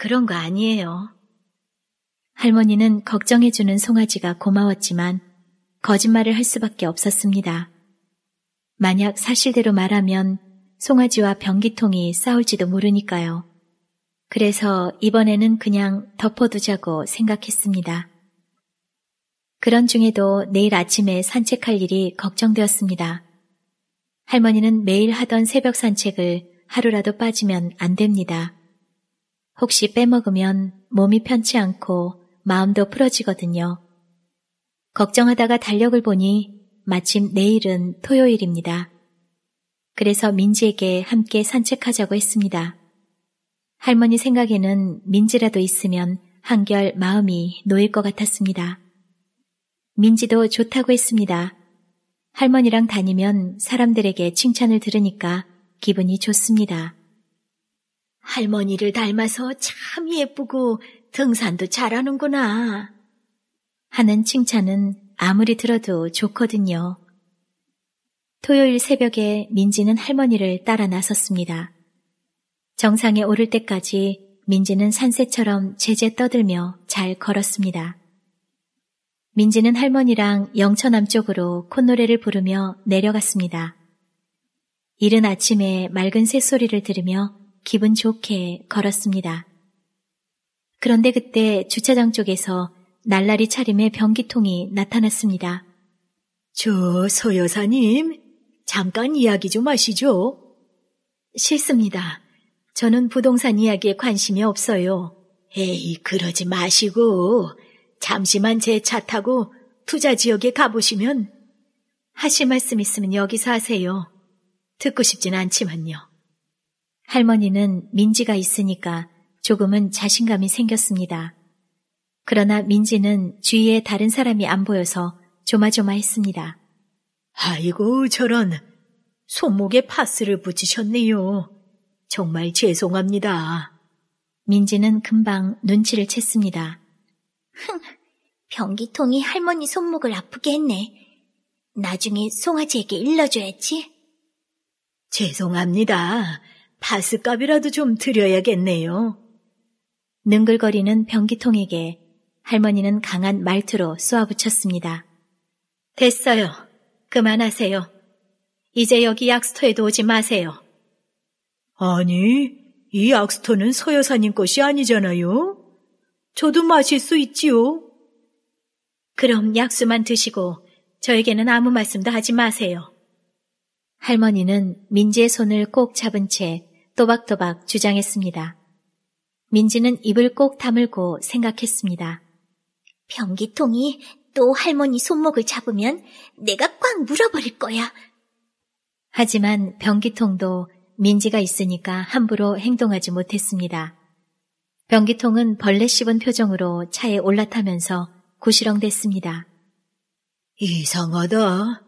그런 거 아니에요. 할머니는 걱정해주는 송아지가 고마웠지만 거짓말을 할 수밖에 없었습니다. 만약 사실대로 말하면 송아지와 변기통이 싸울지도 모르니까요. 그래서 이번에는 그냥 덮어두자고 생각했습니다. 그런 중에도 내일 아침에 산책할 일이 걱정되었습니다. 할머니는 매일 하던 새벽 산책을 하루라도 빠지면 안 됩니다. 혹시 빼먹으면 몸이 편치 않고 마음도 풀어지거든요. 걱정하다가 달력을 보니 마침 내일은 토요일입니다. 그래서 민지에게 함께 산책하자고 했습니다. 할머니 생각에는 민지라도 있으면 한결 마음이 놓일 것 같았습니다. 민지도 좋다고 했습니다. 할머니랑 다니면 사람들에게 칭찬을 들으니까 기분이 좋습니다. 할머니를 닮아서 참 예쁘고 등산도 잘하는구나. 하는 칭찬은 아무리 들어도 좋거든요. 토요일 새벽에 민지는 할머니를 따라 나섰습니다. 정상에 오를 때까지 민지는 산새처럼 제제 떠들며 잘 걸었습니다. 민지는 할머니랑 영천암 쪽으로 콧노래를 부르며 내려갔습니다. 이른 아침에 맑은 새소리를 들으며 기분 좋게 걸었습니다. 그런데 그때 주차장 쪽에서 날라리 차림의 변기통이 나타났습니다. 저소여사님 잠깐 이야기 좀 하시죠. 싫습니다. 저는 부동산 이야기에 관심이 없어요. 에이, 그러지 마시고, 잠시만 제 차 타고 투자 지역에 가보시면 하실 말씀 있으면 여기서 하세요. 듣고 싶진 않지만요. 할머니는 민지가 있으니까 조금은 자신감이 생겼습니다. 그러나 민지는 주위에 다른 사람이 안 보여서 조마조마했습니다.
아이고 저런
손목에 파스를 붙이셨네요. 정말 죄송합니다. 민지는 금방 눈치를 챘습니다. 흥, 변기통이 할머니 손목을 아프게 했네. 나중에 송아지에게 일러줘야지. 죄송합니다. 다스값이라도 좀 드려야겠네요. 능글거리는 변기통에게 할머니는 강한 말투로 쏘아붙였습니다. 됐어요. 그만하세요. 이제 여기 약수터에도 오지 마세요.
아니, 이약수터는서 여사님 것이 아니잖아요. 저도 마실 수 있지요. 그럼 약수만
드시고 저에게는 아무 말씀도 하지 마세요. 할머니는 민지의 손을 꼭 잡은 채 또박또박 주장했습니다. 민지는 입을 꼭 다물고 생각했습니다. 변기통이 또 할머니 손목을 잡으면 내가 꽉 물어버릴 거야. 하지만 변기통도 민지가 있으니까 함부로 행동하지 못했습니다. 변기통은 벌레 씹은 표정으로 차에 올라타면서 구시렁댔습니다. 이상하다.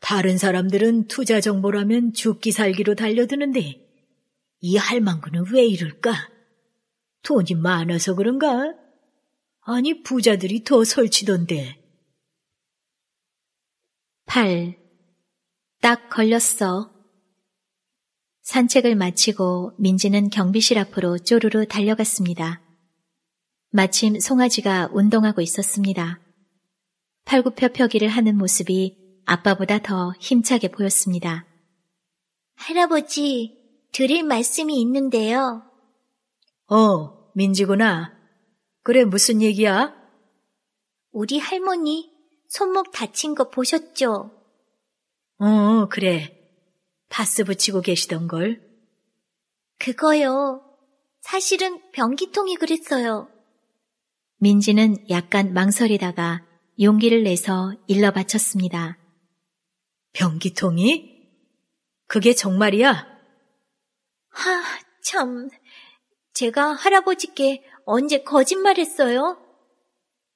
다른 사람들은 투자 정보라면
죽기 살기로 달려드는데 이 할망구는 왜 이럴까? 돈이 많아서 그런가? 아니, 부자들이 더 설치던데.
8. 딱 걸렸어. 산책을 마치고 민지는 경비실 앞으로 쪼르르 달려갔습니다. 마침 송아지가 운동하고 있었습니다. 팔굽혀펴기를 하는 모습이 아빠보다 더 힘차게 보였습니다. 할아버지, 드릴 말씀이 있는데요. 어, 민지구나. 그래, 무슨 얘기야? 우리 할머니 손목 다친 거 보셨죠?
어, 그래.
파스 붙이고 계시던걸. 그거요. 사실은 변기통이 그랬어요. 민지는 약간 망설이다가 용기를 내서 일러 바쳤습니다. 변기통이? 그게 정말이야? 하, 참. 제가 할아버지께 언제 거짓말했어요?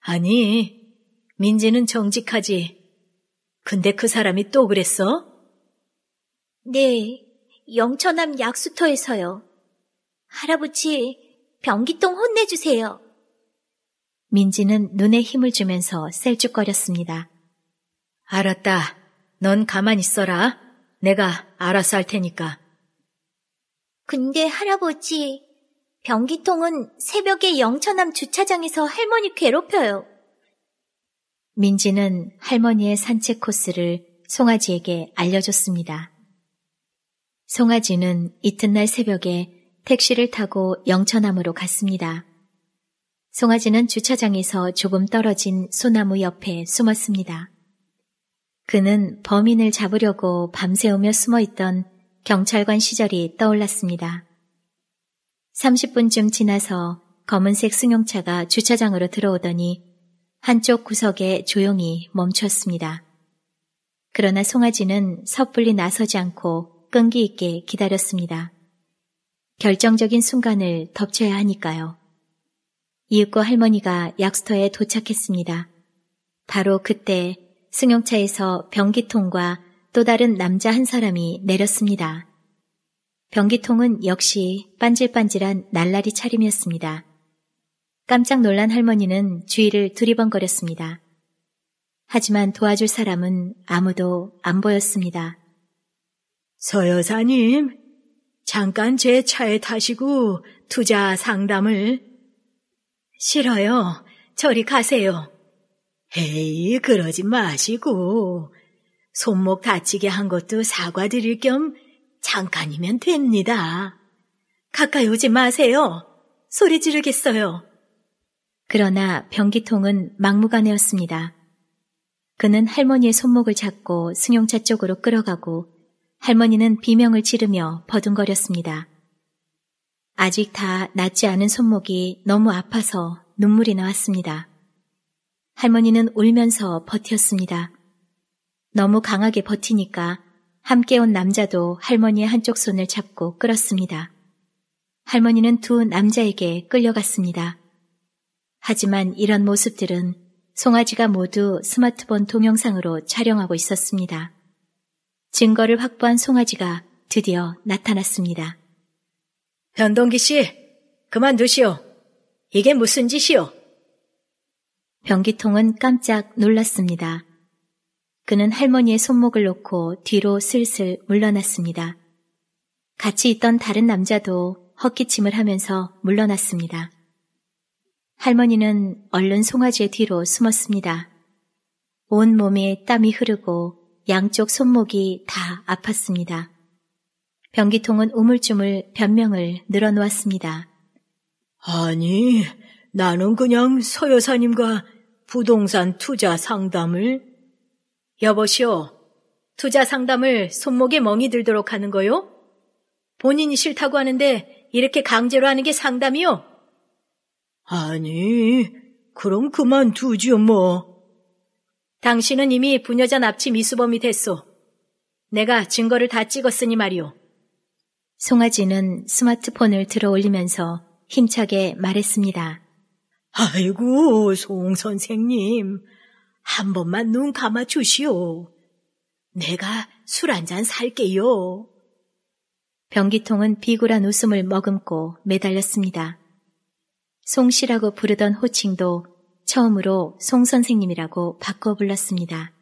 아니,
민지는 정직하지. 근데 그 사람이 또 그랬어? 네, 영천암 약수터에서요. 할아버지, 변기통 혼내주세요. 민지는 눈에 힘을 주면서 셀쭉거렸습니다. 알았다. 넌 가만 있어라. 내가 알아서 할 테니까. 근데 할아버지, 변기통은 새벽에 영천암 주차장에서 할머니 괴롭혀요. 민지는 할머니의 산책 코스를 송아지에게 알려줬습니다. 송아지는 이튿날 새벽에 택시를 타고 영천암으로 갔습니다. 송아지는 주차장에서 조금 떨어진 소나무 옆에 숨었습니다. 그는 범인을 잡으려고 밤새우며 숨어있던 경찰관 시절이 떠올랐습니다. 30분쯤 지나서 검은색 승용차가 주차장으로 들어오더니 한쪽 구석에 조용히 멈췄습니다. 그러나 송아지는 섣불리 나서지 않고 끈기 있게 기다렸습니다. 결정적인 순간을 덮쳐야 하니까요. 이웃고 할머니가 약수터에 도착했습니다. 바로 그때 승용차에서 변기통과 또 다른 남자 한 사람이 내렸습니다. 변기통은 역시 빤질빤질한 날라리 차림이었습니다. 깜짝 놀란 할머니는 주위를 두리번거렸습니다. 하지만 도와줄 사람은 아무도 안 보였습니다. 서 여사님, 잠깐 제 차에 타시고 투자 상담을.
싫어요. 저리 가세요. 에이, 그러지 마시고 손목 다치게 한 것도 사과드릴 겸
잠깐이면 됩니다. 가까이 오지 마세요. 소리 지르겠어요. 그러나 변기통은 막무가내였습니다. 그는 할머니의 손목을 잡고 승용차 쪽으로 끌어가고 할머니는 비명을 지르며 버둥거렸습니다. 아직 다 낫지 않은 손목이 너무 아파서 눈물이 나왔습니다. 할머니는 울면서 버텼습니다. 너무 강하게 버티니까 함께 온 남자도 할머니의 한쪽 손을 잡고 끌었습니다. 할머니는 두 남자에게 끌려갔습니다. 하지만 이런 모습들은 송아지가 모두 스마트폰 동영상으로 촬영하고 있었습니다. 증거를 확보한 송아지가 드디어 나타났습니다. 변동기 씨, 그만두시오. 이게 무슨 짓이오? 변기통은 깜짝 놀랐습니다. 그는 할머니의 손목을 놓고 뒤로 슬슬 물러났습니다. 같이 있던 다른 남자도 헛기침을 하면서 물러났습니다. 할머니는 얼른 송아지의 뒤로 숨었습니다. 온 몸에 땀이 흐르고 양쪽 손목이 다 아팠습니다. 변기통은 우물쭈물 변명을 늘어놓았습니다. 아니, 나는 그냥 서 여사님과 부동산 투자 상담을
여보시오, 투자 상담을 손목에 멍이 들도록 하는 거요? 본인이 싫다고 하는데 이렇게 강제로 하는 게 상담이요? 아니, 그럼 그만두지요, 뭐. 당신은 이미 부녀자 납치 미수범이 됐소. 내가 증거를 다 찍었으니 말이오.
송아지는 스마트폰을 들어 올리면서 힘차게 말했습니다.
아이고, 송 선생님. 한 번만
눈 감아 주시오. 내가 술 한 잔 살게요. 변기통은 비굴한 웃음을 머금고 매달렸습니다. 송씨라고 부르던 호칭도 처음으로 송 선생님이라고 바꿔 불렀습니다.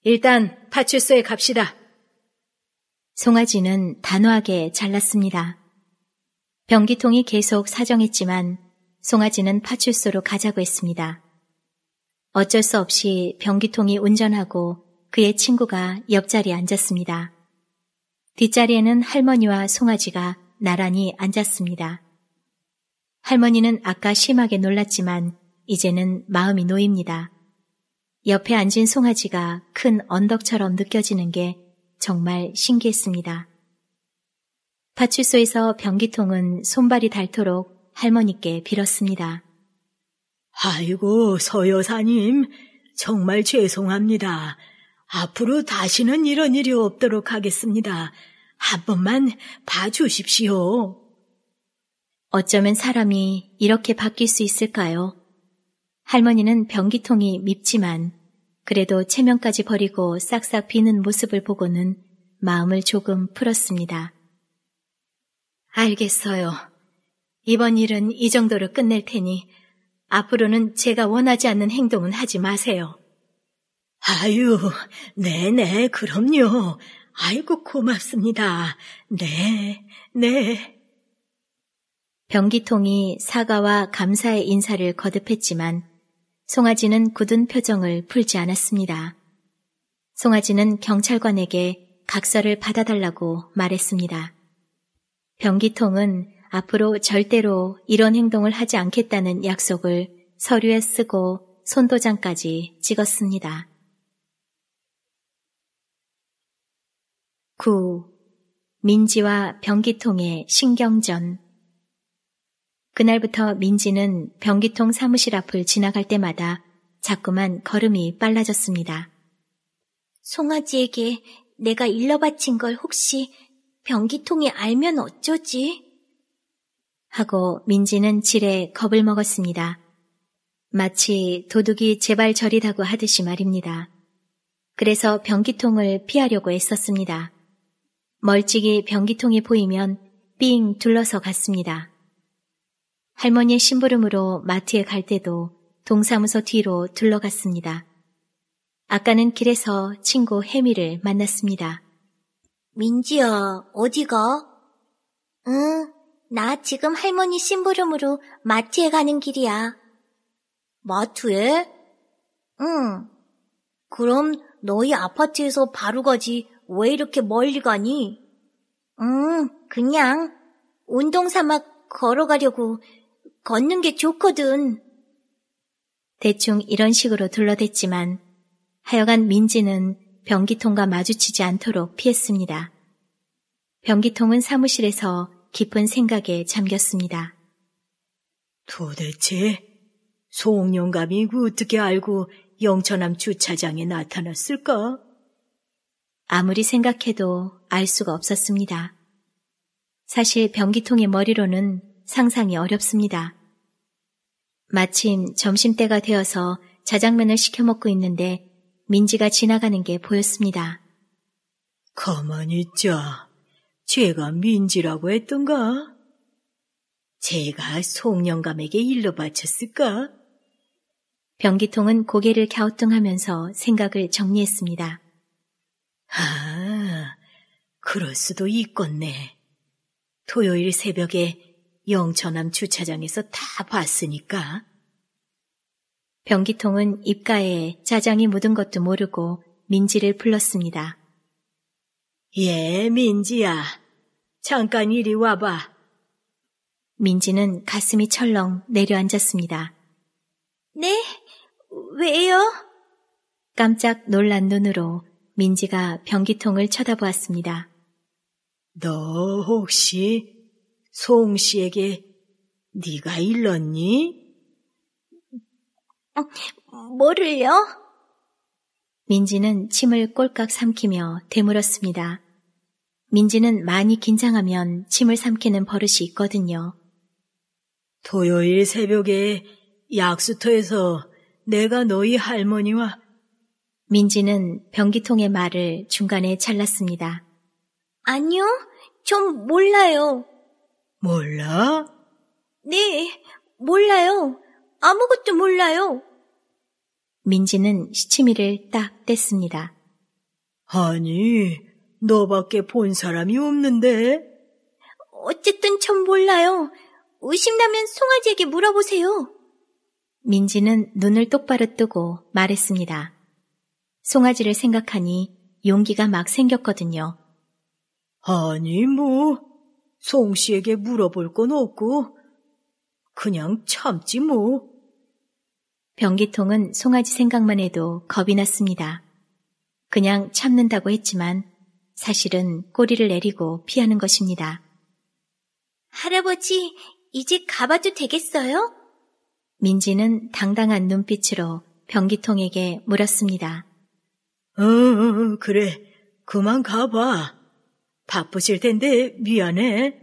일단 파출소에 갑시다. 송아지는 단호하게 잘랐습니다. 변기통이 계속 사정했지만 송아지는 파출소로 가자고 했습니다. 어쩔 수 없이 변기통이 운전하고 그의 친구가 옆자리에 앉았습니다. 뒷자리에는 할머니와 송아지가 나란히 앉았습니다. 할머니는 아까 심하게 놀랐지만 이제는 마음이 놓입니다. 옆에 앉은 송아지가 큰 언덕처럼 느껴지는 게 정말 신기했습니다. 파출소에서 변기통은 손발이 닳도록 할머니께 빌었습니다. 아이고, 서 여사님,
정말 죄송합니다. 앞으로 다시는 이런 일이 없도록 하겠습니다.
한 번만 봐주십시오. 어쩌면 사람이 이렇게 바뀔 수 있을까요? 할머니는 변기통이 밉지만 그래도 체면까지 버리고 싹싹 비는 모습을 보고는 마음을 조금 풀었습니다. 알겠어요. 이번 일은 이 정도로 끝낼 테니 앞으로는 제가 원하지 않는 행동은 하지 마세요.
아유, 네네, 그럼요. 아이고, 고맙습니다.
네, 네. 변기통이 사과와 감사의 인사를 거듭했지만 송아지는 굳은 표정을 풀지 않았습니다. 송아지는 경찰관에게 각서를 받아달라고 말했습니다. 변기통은 앞으로 절대로 이런 행동을 하지 않겠다는 약속을 서류에 쓰고 손도장까지 찍었습니다. 9. 민지와 변기통의 신경전 그날부터 민지는 변기통 사무실 앞을 지나갈 때마다 자꾸만 걸음이 빨라졌습니다. 송아지에게 내가 일러바친 걸 혹시 변기통이 알면 어쩌지? 하고 민지는 지레 겁을 먹었습니다. 마치 도둑이 제발 저리다고 하듯이 말입니다. 그래서 변기통을 피하려고 애썼습니다. 멀찍이 변기통이 보이면 삥 둘러서 갔습니다. 할머니의 심부름으로 마트에 갈 때도 동사무소 뒤로 둘러갔습니다. 아까는 길에서 친구 혜미를 만났습니다. 민지야, 어디 가? 응, 나 지금 할머니 심부름으로 마트에 가는 길이야. 마트에? 응. 그럼 너희 아파트에서 바로 가지 왜 이렇게 멀리 가니? 응, 그냥 운동 삼아 걸어가려고 걷는 게 좋거든. 대충 이런 식으로 둘러댔지만 하여간 민지는 변기통과 마주치지 않도록 피했습니다. 변기통은 사무실에서 깊은 생각에 잠겼습니다.
도대체
송영감이 어떻게 알고 영천암 주차장에 나타났을까? 아무리 생각해도 알 수가 없었습니다. 사실 변기통의 머리로는 상상이 어렵습니다. 마침 점심때가 되어서 자장면을 시켜 먹고 있는데 민지가 지나가는 게 보였습니다. 가만히 있자. 제가 민지라고 했던가? 제가 송영감에게 일러 바쳤을까? 변기통은 고개를 갸우뚱하면서 생각을 정리했습니다. 아, 그럴 수도 있겠네. 토요일 새벽에 영천암 주차장에서 다 봤으니까. 변기통은 입가에 자장이 묻은 것도 모르고 민지를 불렀습니다. 예, 민지야. 잠깐 이리 와봐. 민지는 가슴이 철렁 내려앉았습니다. 네? 왜요? 깜짝 놀란 눈으로 민지가 변기통을 쳐다보았습니다.
너 혹시 소홍 씨에게 네가
일렀니? 어, 뭐를요? 민지는 침을 꼴깍 삼키며 되물었습니다. 민지는 많이 긴장하면 침을 삼키는 버릇이 있거든요.
토요일 새벽에 약수터에서 내가 너희 할머니와
민지는 변기통의 말을 중간에 잘랐습니다. 아니요, 전 몰라요. 몰라? 네, 몰라요. 아무것도 몰라요. 민지는 시치미를 딱 뗐습니다. 아니, 너밖에 본 사람이 없는데. 어쨌든 전 몰라요. 의심나면 송아지에게 물어보세요. 민지는 눈을 똑바로 뜨고 말했습니다. 송아지를 생각하니 용기가 막 생겼거든요.
아니, 뭐, 송 씨에게 물어볼 건 없고,
그냥 참지 뭐. 변기통은 송아지 생각만 해도 겁이 났습니다. 그냥 참는다고 했지만 사실은 꼬리를 내리고 피하는 것입니다. 할아버지, 이제 가봐도 되겠어요? 민지는 당당한 눈빛으로 변기통에게 물었습니다.
어, 어, 그래. 그만 가봐.
바쁘실 텐데 미안해.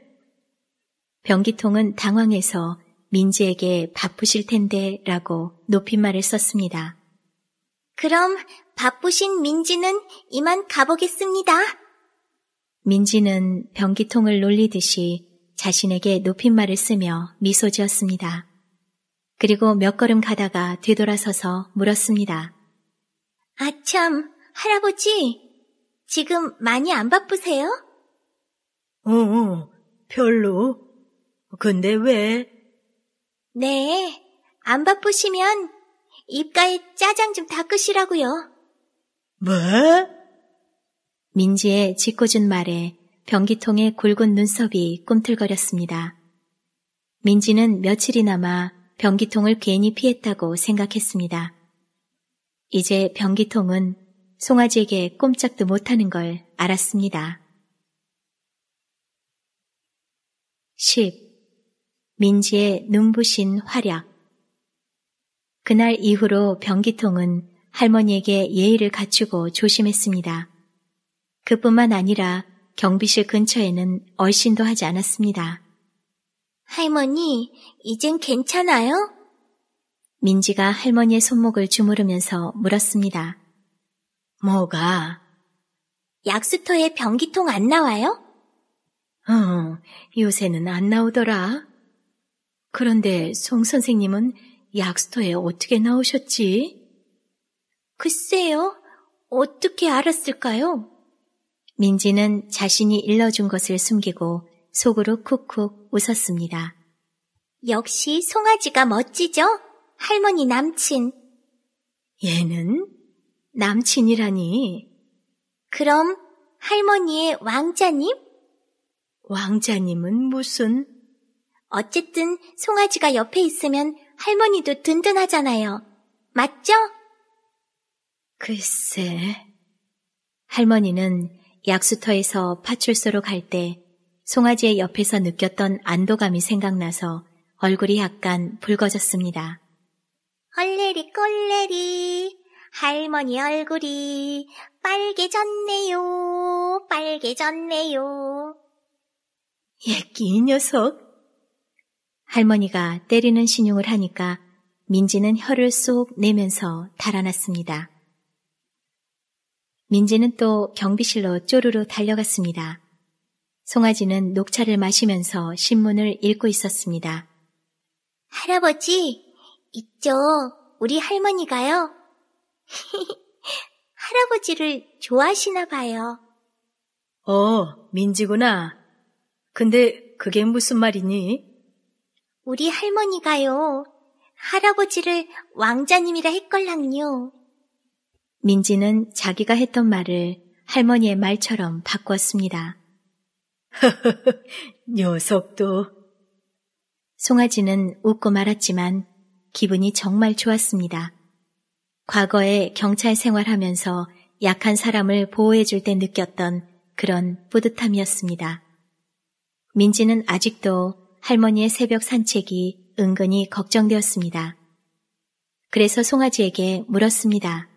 변기통은 당황해서 민지에게 바쁘실 텐데 라고 높임말을 썼습니다. 그럼 바쁘신 민지는 이만 가보겠습니다. 민지는 변기통을 놀리듯이 자신에게 높임말을 쓰며 미소 지었습니다. 그리고 몇 걸음 가다가 되돌아서서 물었습니다. 아참, 할아버지, 지금 많이 안 바쁘세요? 어, 어 별로. 근데 왜? 네, 안 바쁘시면 입가에 짜장 좀 닦으시라고요. 뭐? 민지의 짓궂은 말에 변기통의 굵은 눈썹이 꿈틀거렸습니다. 민지는 며칠이나마 변기통을 괜히 피했다고 생각했습니다. 이제 변기통은 송아지에게 꼼짝도 못하는 걸 알았습니다. 10. 민지의 눈부신 활약 그날 이후로 변기통은 할머니에게 예의를 갖추고 조심했습니다. 그뿐만 아니라 경비실 근처에는 얼씬도 하지 않았습니다. 할머니, 이젠 괜찮아요? 민지가 할머니의 손목을 주무르면서 물었습니다. 뭐가? 약수터에 변기통 안 나와요? 어, 요새는 안 나오더라. 그런데 송 선생님은 약수터에 어떻게 나오셨지? 글쎄요, 어떻게 알았을까요? 민지는 자신이 일러준 것을 숨기고 속으로 쿡쿡 웃었습니다. 역시 송아지가 멋지죠? 할머니 남친. 얘는? 남친이라니. 그럼 할머니의 왕자님? 왕자님은 무슨? 어쨌든 송아지가 옆에 있으면 할머니도 든든하잖아요. 맞죠? 글쎄. 할머니는 약수터에서 파출소로 갈 때 송아지의 옆에서 느꼈던 안도감이 생각나서 얼굴이 약간 붉어졌습니다. 얼레리 꼴레리 할머니 얼굴이 빨개졌네요 빨개졌네요 예끼 이 녀석 할머니가 때리는 신용을 하니까 민지는 혀를 쏙 내면서 달아났습니다. 민지는 또 경비실로 쪼르르 달려갔습니다. 송아지는 녹차를 마시면서 신문을 읽고 있었습니다. 할아버지, 있죠. 우리 할머니가요. 할아버지를 좋아하시나 봐요.
어, 민지구나. 근데 그게 무슨 말이니?
우리 할머니가요. 할아버지를 왕자님이라 했걸랑요. 민지는 자기가 했던 말을 할머니의 말처럼 바꿨습니다. 허허허, 녀석도. 송아지는 웃고 말았지만 기분이 정말 좋았습니다. 과거에 경찰 생활하면서 약한 사람을 보호해줄 때 느꼈던 그런 뿌듯함이었습니다. 민지는 아직도 할머니의 새벽 산책이 은근히 걱정되었습니다. 그래서 송아지에게 물었습니다.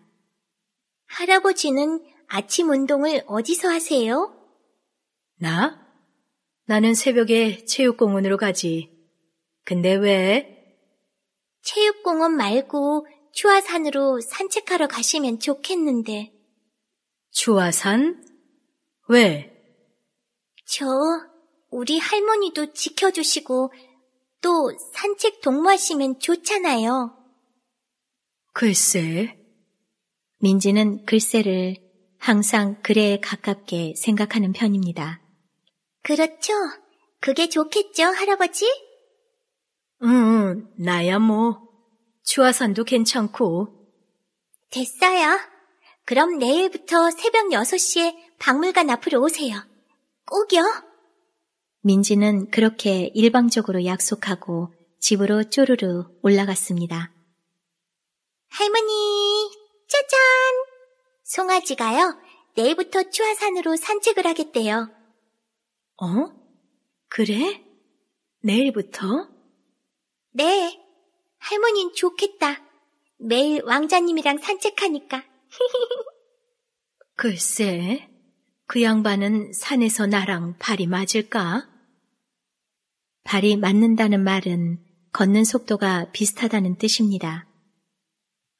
할아버지는 아침 운동을 어디서 하세요? 나? 나는 새벽에 체육공원으로 가지. 근데 왜? 체육공원 말고 추화산으로 산책하러 가시면 좋겠는데.
추화산? 왜?
저 우리 할머니도 지켜주시고 또 산책 동무하시면 좋잖아요. 글쎄, 민지는 글쎄를 항상 글에 가깝게 생각하는 편입니다. 그렇죠. 그게 좋겠죠, 할아버지? 응, 음, 나야 뭐. 추화산도 괜찮고. 됐어요. 그럼 내일부터 새벽 6시에 박물관 앞으로 오세요. 꼭요. 민지는 그렇게 일방적으로 약속하고 집으로 쪼르르 올라갔습니다. 할머니, 짜잔! 송아지가요, 내일부터 추하산으로 산책을 하겠대요. 어? 그래? 내일부터? 네. 할머니는 좋겠다. 매일 왕자님이랑 산책하니까. 글쎄, 그 양반은 산에서 나랑 발이 맞을까? 발이 맞는다는 말은 걷는 속도가 비슷하다는 뜻입니다.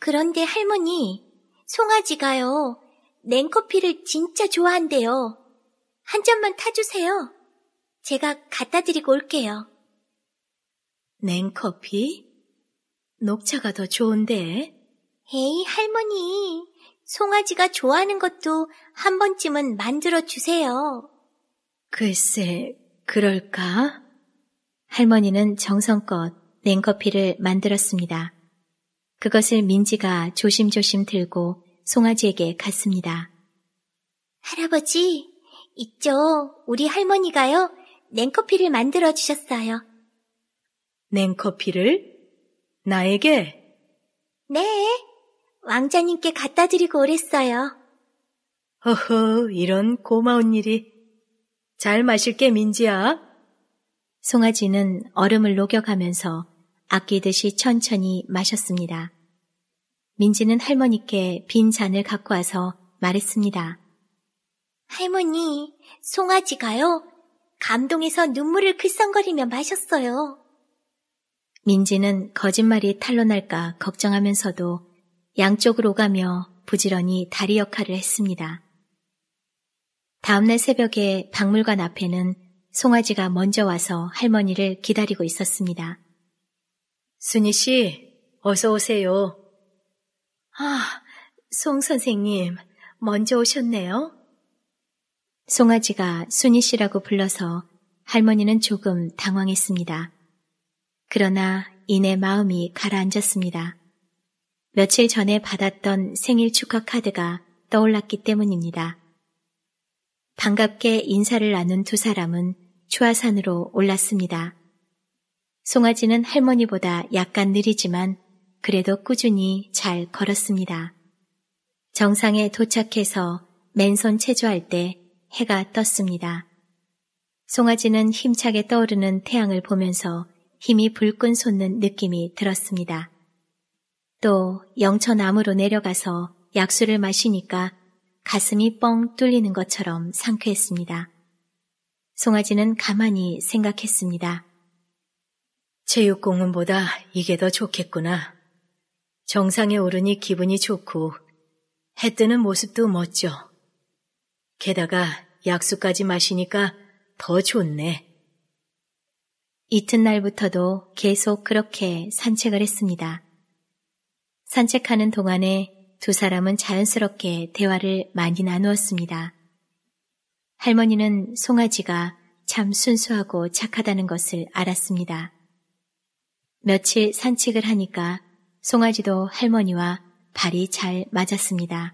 그런데 할머니, 송아지가요, 냉커피를 진짜 좋아한대요. 한 잔만 타주세요. 제가 갖다 드리고 올게요. 냉커피? 녹차가 더 좋은데? 에이, 할머니. 송아지가 좋아하는 것도 한 번쯤은 만들어 주세요. 글쎄, 그럴까? 할머니는 정성껏 냉커피를 만들었습니다. 그것을 민지가 조심조심 들고 송아지에게 갔습니다. 할아버지, 있죠. 우리 할머니가요. 냉커피를 만들어 주셨어요. 냉커피를?
나에게?
네. 왕자님께 갖다 드리고 오랬어요. 허허, 이런 고마운 일이. 잘 마실게, 민지야. 송아지는 얼음을 녹여가면서 아끼듯이 천천히 마셨습니다. 민지는 할머니께 빈 잔을 갖고 와서 말했습니다. 할머니, 송아지가요? 감동해서 눈물을 글썽거리며 마셨어요. 민지는 거짓말이 탄로날까 걱정하면서도 양쪽으로가며 부지런히 다리 역할을 했습니다. 다음날 새벽에 박물관 앞에는 송아지가 먼저 와서 할머니를 기다리고 있었습니다. 순이 씨, 어서 오세요. 아, 송 선생님, 먼저 오셨네요. 송아지가 순이 씨라고 불러서 할머니는 조금 당황했습니다. 그러나 이내 마음이 가라앉았습니다. 며칠 전에 받았던 생일 축하 카드가 떠올랐기 때문입니다. 반갑게 인사를 나눈 두 사람은 추하산으로 올랐습니다. 송아지는 할머니보다 약간 느리지만 그래도 꾸준히 잘 걸었습니다. 정상에 도착해서 맨손 체조할 때 해가 떴습니다. 송아지는 힘차게 떠오르는 태양을 보면서 힘이 불끈 솟는 느낌이 들었습니다. 또 영천암으로 내려가서 약수를 마시니까 가슴이 뻥 뚫리는 것처럼 상쾌했습니다. 송아지는 가만히 생각했습니다. 체육공원보다 이게 더 좋겠구나. 정상에 오르니 기분이 좋고 해 뜨는 모습도 멋져. 게다가 약수까지 마시니까 더 좋네. 이튿날부터도 계속 그렇게 산책을 했습니다. 산책하는 동안에 두 사람은 자연스럽게 대화를 많이 나누었습니다. 할머니는 송아지가 참 순수하고 착하다는 것을 알았습니다. 며칠 산책을 하니까 송아지도 할머니와 발이 잘 맞았습니다.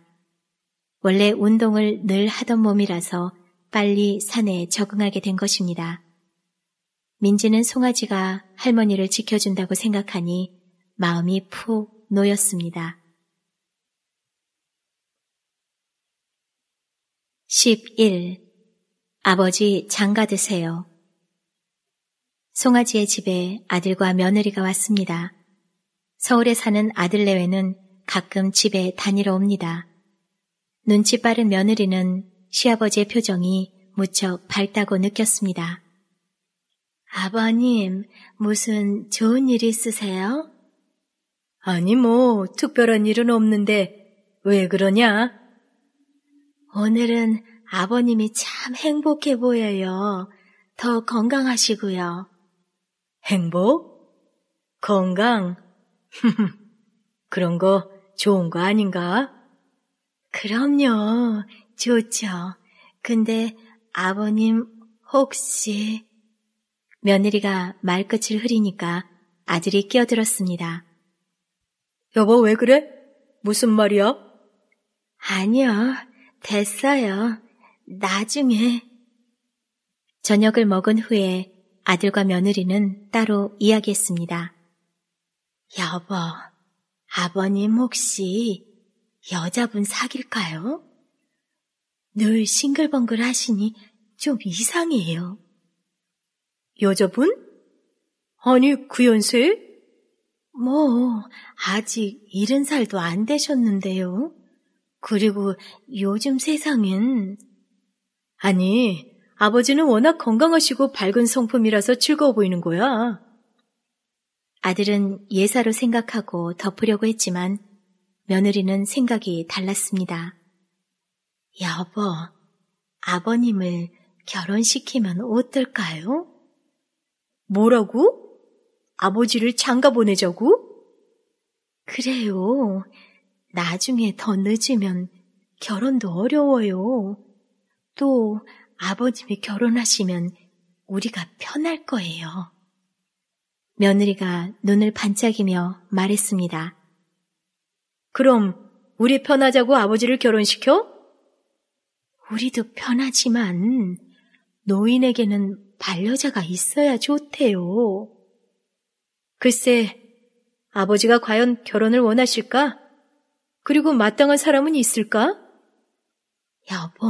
원래 운동을 늘 하던 몸이라서 빨리 산에 적응하게 된 것입니다. 민지는 송아지가 할머니를 지켜준다고 생각하니 마음이 푹 놓였습니다. 11. 아버지 장가 드세요. 송아지의 집에 아들과 며느리가 왔습니다. 서울에 사는 아들 내외는 가끔 집에 다니러 옵니다. 눈치 빠른 며느리는 시아버지의 표정이 무척 밝다고 느꼈습니다. 아버님, 무슨 좋은 일 있으세요? 아니, 뭐, 특별한 일은 없는데, 왜 그러냐? 오늘은 아버님이 참 행복해 보여요. 더 건강하시고요.
행복? 건강? 그런 거 좋은 거 아닌가?
그럼요. 좋죠. 근데 아버님 혹시 며느리가 말끝을 흐리니까 아들이 끼어들었습니다. 여보 왜 그래? 무슨 말이야? 아니요. 됐어요. 나중에. 저녁을 먹은 후에 아들과 며느리는 따로 이야기했습니다. 여보, 아버님 혹시 여자분 사귈까요? 늘 싱글벙글 하시니 좀
이상해요. 여자분? 아니, 그 연세?
뭐, 아직 일흔 살도 안 되셨는데요. 그리고 요즘 세상엔 아니, 아버지는 워낙 건강하시고 밝은 성품이라서 즐거워 보이는 거야. 아들은 예사로 생각하고 덮으려고 했지만 며느리는 생각이 달랐습니다. 여보, 아버님을 결혼시키면 어떨까요? 뭐라고? 아버지를 장가 보내자고? 그래요. 나중에 더 늦으면 결혼도 어려워요. 또 아버님이 결혼하시면 우리가 편할 거예요. 며느리가 눈을 반짝이며 말했습니다. 그럼 우리 편하자고 아버지를 결혼시켜? 우리도 편하지만 노인에게는 반려자가 있어야 좋대요. 글쎄, 아버지가 과연 결혼을 원하실까? 그리고 마땅한 사람은 있을까? 여보,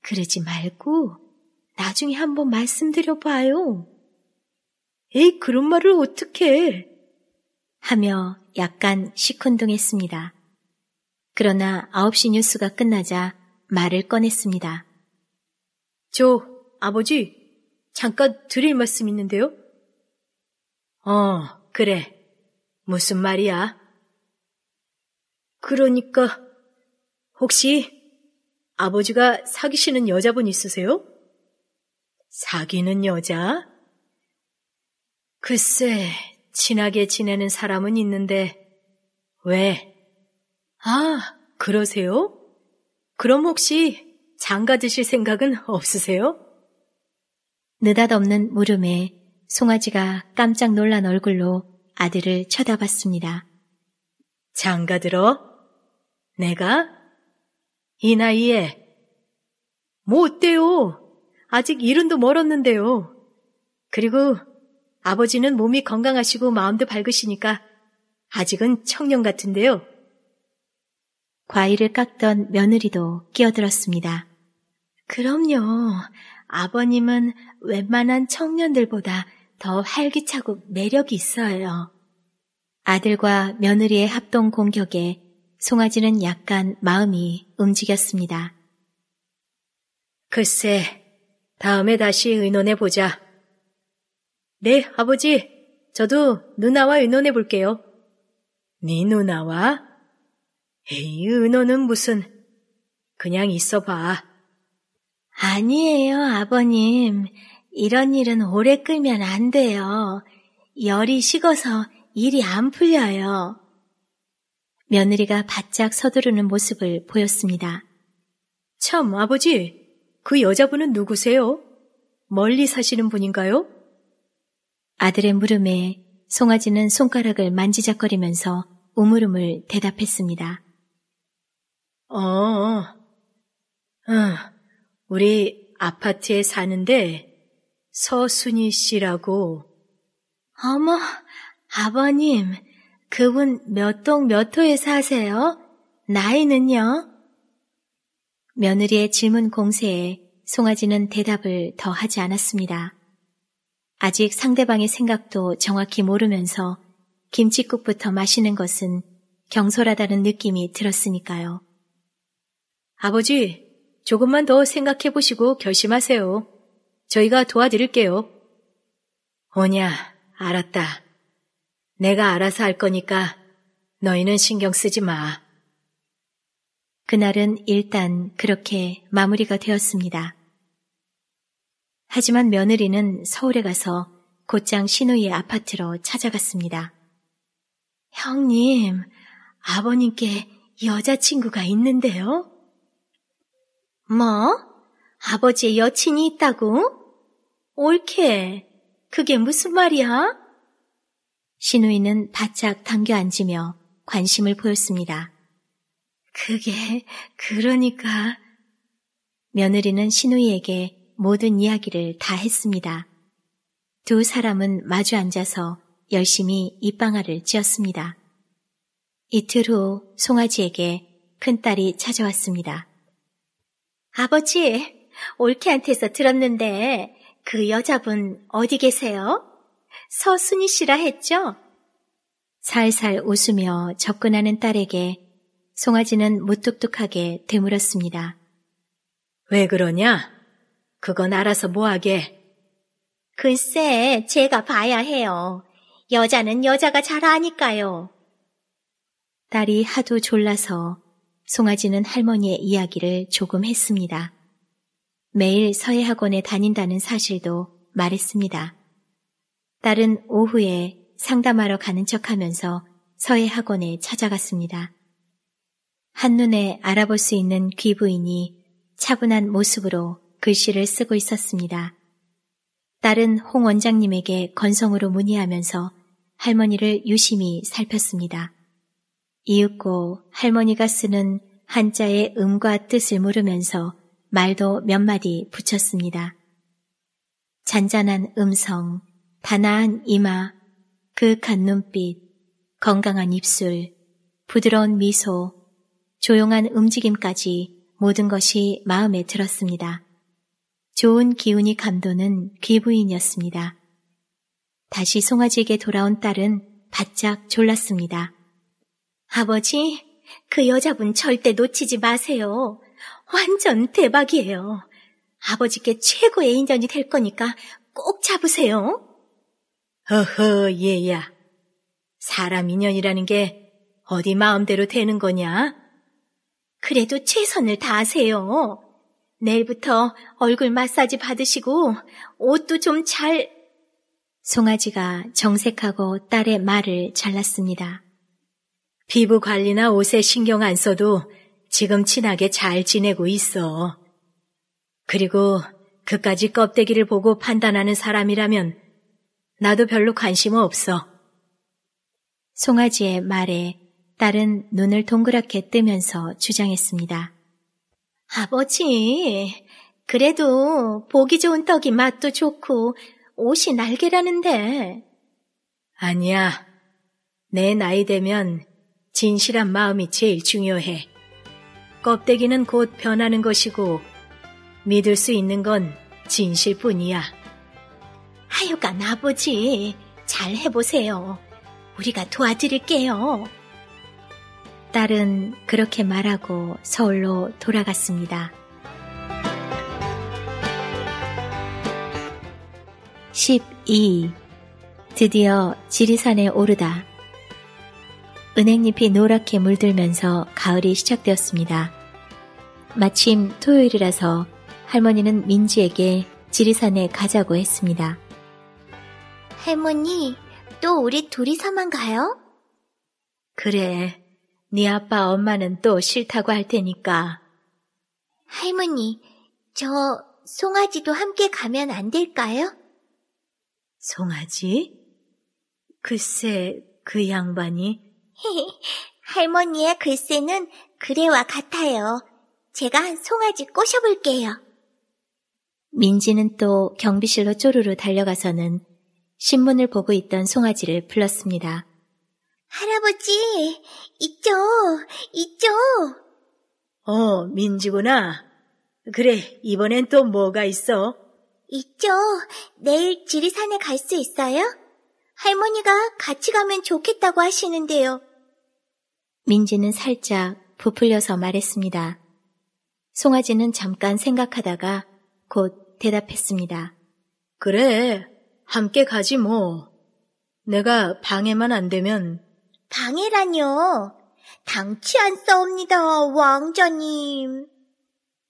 그러지 말고 나중에 한번 말씀드려봐요. 에이, 그런 말을 어떻게 해? 하며 약간 시큰둥했습니다. 그러나 9시 뉴스가 끝나자 말을 꺼냈습니다. 저,
아버지, 잠깐 드릴 말씀 있는데요? 어, 그래. 무슨 말이야? 그러니까, 혹시 아버지가 사귀시는 여자분 있으세요? 사귀는 여자? 글쎄, 친하게 지내는 사람은 있는데, 왜? 아, 그러세요? 그럼 혹시 장가 드실 생각은 없으세요?
느닷없는 물음에 송아지가 깜짝 놀란 얼굴로 아들을 쳐다봤습니다. 장가 들어? 내가? 이 나이에? 뭐 어때요?
아직 이른도 멀었는데요. 그리고 아버지는 몸이 건강하시고
마음도 밝으시니까 아직은 청년 같은데요. 과일을 깎던 며느리도 끼어들었습니다. 그럼요. 아버님은 웬만한 청년들보다 더 활기차고 매력이 있어요. 아들과 며느리의 합동 공격에 송아지는 약간 마음이 움직였습니다. 글쎄, 다음에 다시 의논해보자. 네, 아버지. 저도
누나와 의논해 볼게요. 네 누나와? 에이, 의논은
무슨. 그냥 있어 봐. 아니에요, 아버님. 이런 일은 오래 끌면 안 돼요. 열이 식어서 일이 안 풀려요. 며느리가 바짝 서두르는 모습을 보였습니다. 참, 아버지, 그 여자분은 누구세요? 멀리 사시는 분인가요? 아들의 물음에 송아지는 손가락을 만지작거리면서 우물우물 대답했습니다.
어, 어, 우리 아파트에 사는데 서순이 씨라고. 어머,
아버님, 그분 몇 동몇 몇 호에 사세요? 나이는요? 며느리의 질문 공세에 송아지는 대답을 더 하지 않았습니다. 아직 상대방의 생각도 정확히 모르면서 김치국부터 마시는 것은 경솔하다는 느낌이 들었으니까요. 아버지, 조금만 더 생각해 보시고 결심하세요. 저희가 도와드릴게요. 오냐, 알았다. 내가 알아서 할 거니까 너희는 신경 쓰지 마. 그날은 일단 그렇게 마무리가 되었습니다. 하지만 며느리는 서울에 가서 곧장 신우이의 아파트로 찾아갔습니다. 형님, 아버님께 여자친구가 있는데요? 뭐? 아버지의 여친이 있다고? 옳게. 그게 무슨 말이야? 신우이는 바짝 당겨 앉으며 관심을 보였습니다. 그게, 그러니까. 며느리는 신우이에게 모든 이야기를 다 했습니다. 두 사람은 마주 앉아서 열심히 입방아를 지었습니다 이틀 후 송아지에게 큰딸이 찾아왔습니다. 아버지, 올케한테서 들었는데 그 여자분 어디 계세요? 서순이 씨라 했죠? 살살 웃으며 접근하는 딸에게 송아지는 무뚝뚝하게 되물었습니다. 왜 그러냐? 그건 알아서 뭐하게. 글쎄, 제가 봐야 해요. 여자는 여자가 잘 아니까요. 딸이 하도 졸라서 송아지는 할머니의 이야기를 조금 했습니다. 매일 서예학원에 다닌다는 사실도 말했습니다. 딸은 오후에 상담하러 가는 척 하면서 서예학원에 찾아갔습니다. 한눈에 알아볼 수 있는 귀부인이 차분한 모습으로 글씨를 쓰고 있었습니다. 딸은 홍 원장님에게 건성으로 문의하면서 할머니를 유심히 살폈습니다. 이윽고 할머니가 쓰는 한자의 음과 뜻을 물으면서 말도 몇 마디 붙였습니다. 잔잔한 음성, 단아한 이마, 그윽한 눈빛, 건강한 입술, 부드러운 미소, 조용한 움직임까지 모든 것이 마음에 들었습니다. 좋은 기운이 감도는 귀부인이었습니다. 다시 송아지에게 돌아온 딸은 바짝 졸랐습니다. 아버지, 그 여자분 절대 놓치지 마세요. 완전 대박이에요. 아버지께 최고의 인연이 될 거니까 꼭 잡으세요. 허허, 얘야. 사람 인연이라는 게 어디 마음대로 되는 거냐? 그래도 최선을 다하세요. 내일부터 얼굴 마사지 받으시고 옷도 좀 잘... 송아지가 정색하고 딸의 말을 잘랐습니다. 피부 관리나 옷에 신경 안 써도 지금 친하게 잘 지내고 있어. 그리고 그까지 껍데기를 보고 판단하는 사람이라면 나도 별로 관심 없어. 송아지의 말에 딸은 눈을 동그랗게 뜨면서 주장했습니다. 아버지, 그래도 보기 좋은 떡이 맛도 좋고 옷이 날개라는데. 아니야.
내 나이 되면 진실한 마음이 제일 중요해. 껍데기는 곧 변하는 것이고 믿을 수 있는 건
진실뿐이야. 하여간 아버지, 잘 해보세요. 우리가 도와드릴게요. 딸은 그렇게 말하고 서울로 돌아갔습니다. 12. 드디어 지리산에 오르다. 은행잎이 노랗게 물들면서 가을이 시작되었습니다. 마침 토요일이라서 할머니는 민지에게 지리산에 가자고 했습니다. 할머니, 또 우리 둘이서만 가요? 그래, 네 아빠 엄마는 또 싫다고 할 테니까. 할머니, 저 송아지도 함께 가면 안 될까요? 송아지? 글쎄, 그 양반이. 할머니의 글쎄는 그래와 같아요. 제가 한 송아지 꼬셔볼게요. 민지는 또 경비실로 쪼르르 달려가서는 신문을 보고 있던 송아지를 불렀습니다. 할아버지, 있죠, 있죠.
어, 민지구나. 그래, 이번엔 또 뭐가 있어?
있죠. 내일 지리산에 갈 수 있어요? 할머니가 같이 가면 좋겠다고 하시는데요. 민지는 살짝 부풀려서 말했습니다. 송아지는 잠깐 생각하다가 곧 대답했습니다. 그래, 함께 가지 뭐. 내가 방해만 안 되면 방해라뇨 당치 않사옵니다, 왕자님.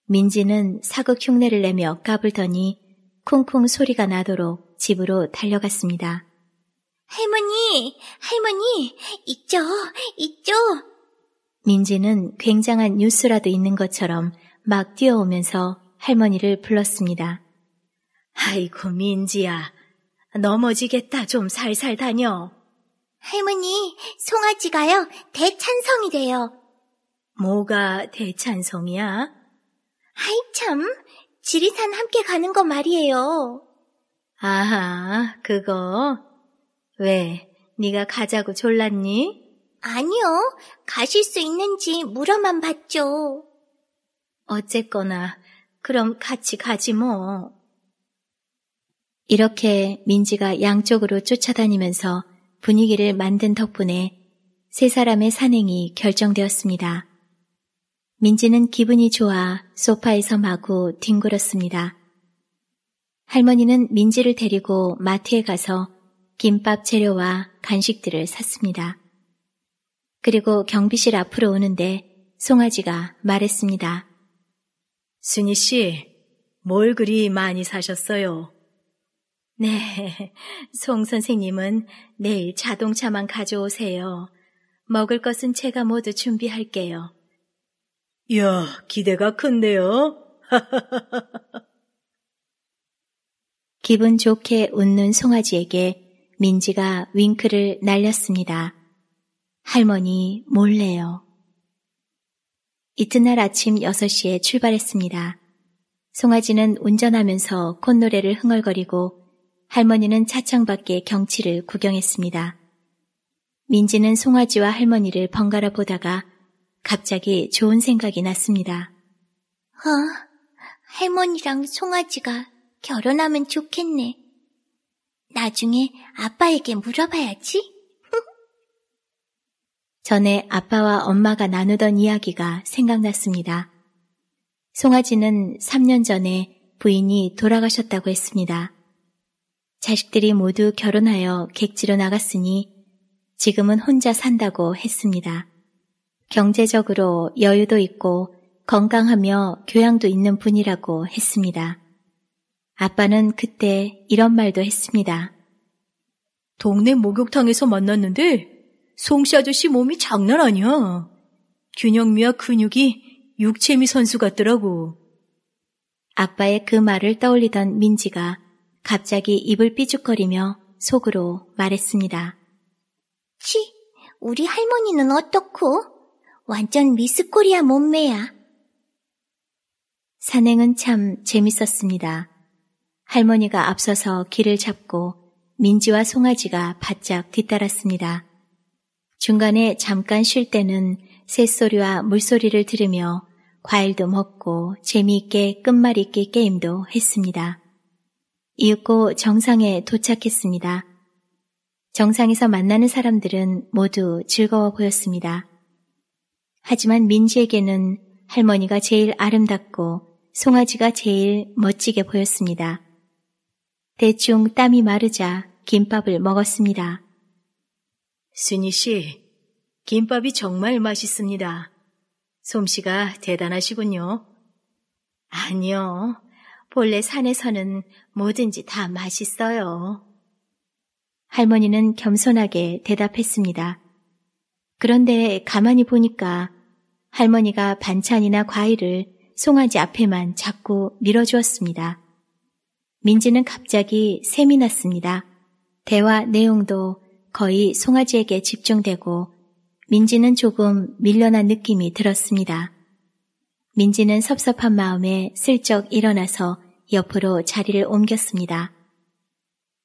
민지는 사극 흉내를 내며 까불더니 쿵쿵 소리가 나도록 집으로 달려갔습니다. 할머니, 할머니, 있죠, 있죠. 민지는 굉장한 뉴스라도 있는 것처럼 막 뛰어오면서 할머니를 불렀습니다. 아이고, 민지야. 넘어지겠다. 좀 살살 다녀. 할머니, 송아지가요, 대찬성이 돼요. 뭐가 대찬성이야? 아이 참, 지리산 함께 가는 거 말이에요. 아하, 그거. 왜, 네가 가자고 졸랐니? 아니요, 가실 수 있는지 물어만 봤죠. 어쨌거나, 그럼 같이 가지 뭐. 이렇게 민지가 양쪽으로 쫓아다니면서 분위기를 만든 덕분에 세 사람의 산행이 결정되었습니다. 민지는 기분이 좋아 소파에서 마구 뒹굴었습니다. 할머니는 민지를 데리고 마트에 가서 김밥 재료와 간식들을 샀습니다. 그리고 경비실 앞으로 오는데 송아지가 말했습니다. 순이 씨, 뭘 그리 많이 사셨어요? 네, 송 선생님은 내일 자동차만 가져오세요. 먹을 것은 제가 모두 준비할게요.
이야, 기대가 큰데요?
기분 좋게 웃는 송아지에게 민지가 윙크를 날렸습니다. 할머니 몰래요. 이튿날 아침 6시에 출발했습니다. 송아지는 운전하면서 콧노래를 흥얼거리고 할머니는 차창 밖의 경치를 구경했습니다. 민지는 송아지와 할머니를 번갈아 보다가 갑자기 좋은 생각이 났습니다. 어, 할머니랑 송아지가 결혼하면 좋겠네. 나중에 아빠에게 물어봐야지. 전에 아빠와 엄마가 나누던 이야기가 생각났습니다. 송아지는 3년 전에 부인이 돌아가셨다고 했습니다. 자식들이 모두 결혼하여 객지로 나갔으니 지금은 혼자 산다고 했습니다. 경제적으로 여유도 있고 건강하며 교양도 있는 분이라고 했습니다. 아빠는 그때 이런 말도 했습니다. 동네 목욕탕에서 만났는데 송씨 아저씨 몸이 장난 아니야. 균형미와 근육이 육체미 선수 같더라고. 아빠의 그 말을 떠올리던 민지가 갑자기 입을 삐죽거리며 속으로 말했습니다. 치, 우리 할머니는 어떻고? 완전 미스코리아 몸매야. 산행은 참 재밌었습니다. 할머니가 앞서서 길을 잡고 민지와 송아지가 바짝 뒤따랐습니다. 중간에 잠깐 쉴 때는 새소리와 물소리를 들으며 과일도 먹고 재미있게 끝말잇기 게임도 했습니다. 이윽고 정상에 도착했습니다. 정상에서 만나는 사람들은 모두 즐거워 보였습니다. 하지만 민지에게는 할머니가 제일 아름답고 송아지가 제일 멋지게 보였습니다. 대충 땀이 마르자 김밥을 먹었습니다. 순이 씨, 김밥이 정말 맛있습니다. 솜씨가 대단하시군요. 아니요. 본래 산에서는 뭐든지 다 맛있어요. 할머니는 겸손하게 대답했습니다. 그런데 가만히 보니까 할머니가 반찬이나 과일을 송아지 앞에만 자꾸 밀어주었습니다. 민지는 갑자기 샘이 났습니다. 대화 내용도 거의 송아지에게 집중되고 민지는 조금 밀려난 느낌이 들었습니다. 민지는 섭섭한 마음에 슬쩍 일어나서 옆으로 자리를 옮겼습니다.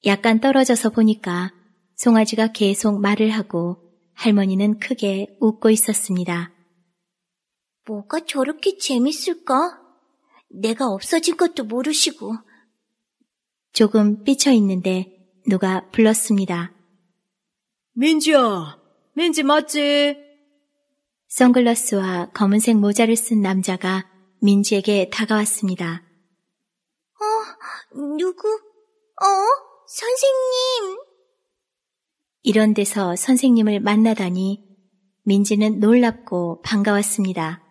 약간 떨어져서 보니까 송아지가 계속 말을 하고 할머니는 크게 웃고 있었습니다. 뭐가 저렇게 재밌을까? 내가 없어진 것도 모르시고. 조금 삐쳐 있는데 누가 불렀습니다. 민지야, 민지 맞지? 선글라스와 검은색 모자를 쓴 남자가 민지에게 다가왔습니다. 어, 누구? 어? 선생님! 이런 데서 선생님을 만나다니 민지는 놀랍고 반가웠습니다.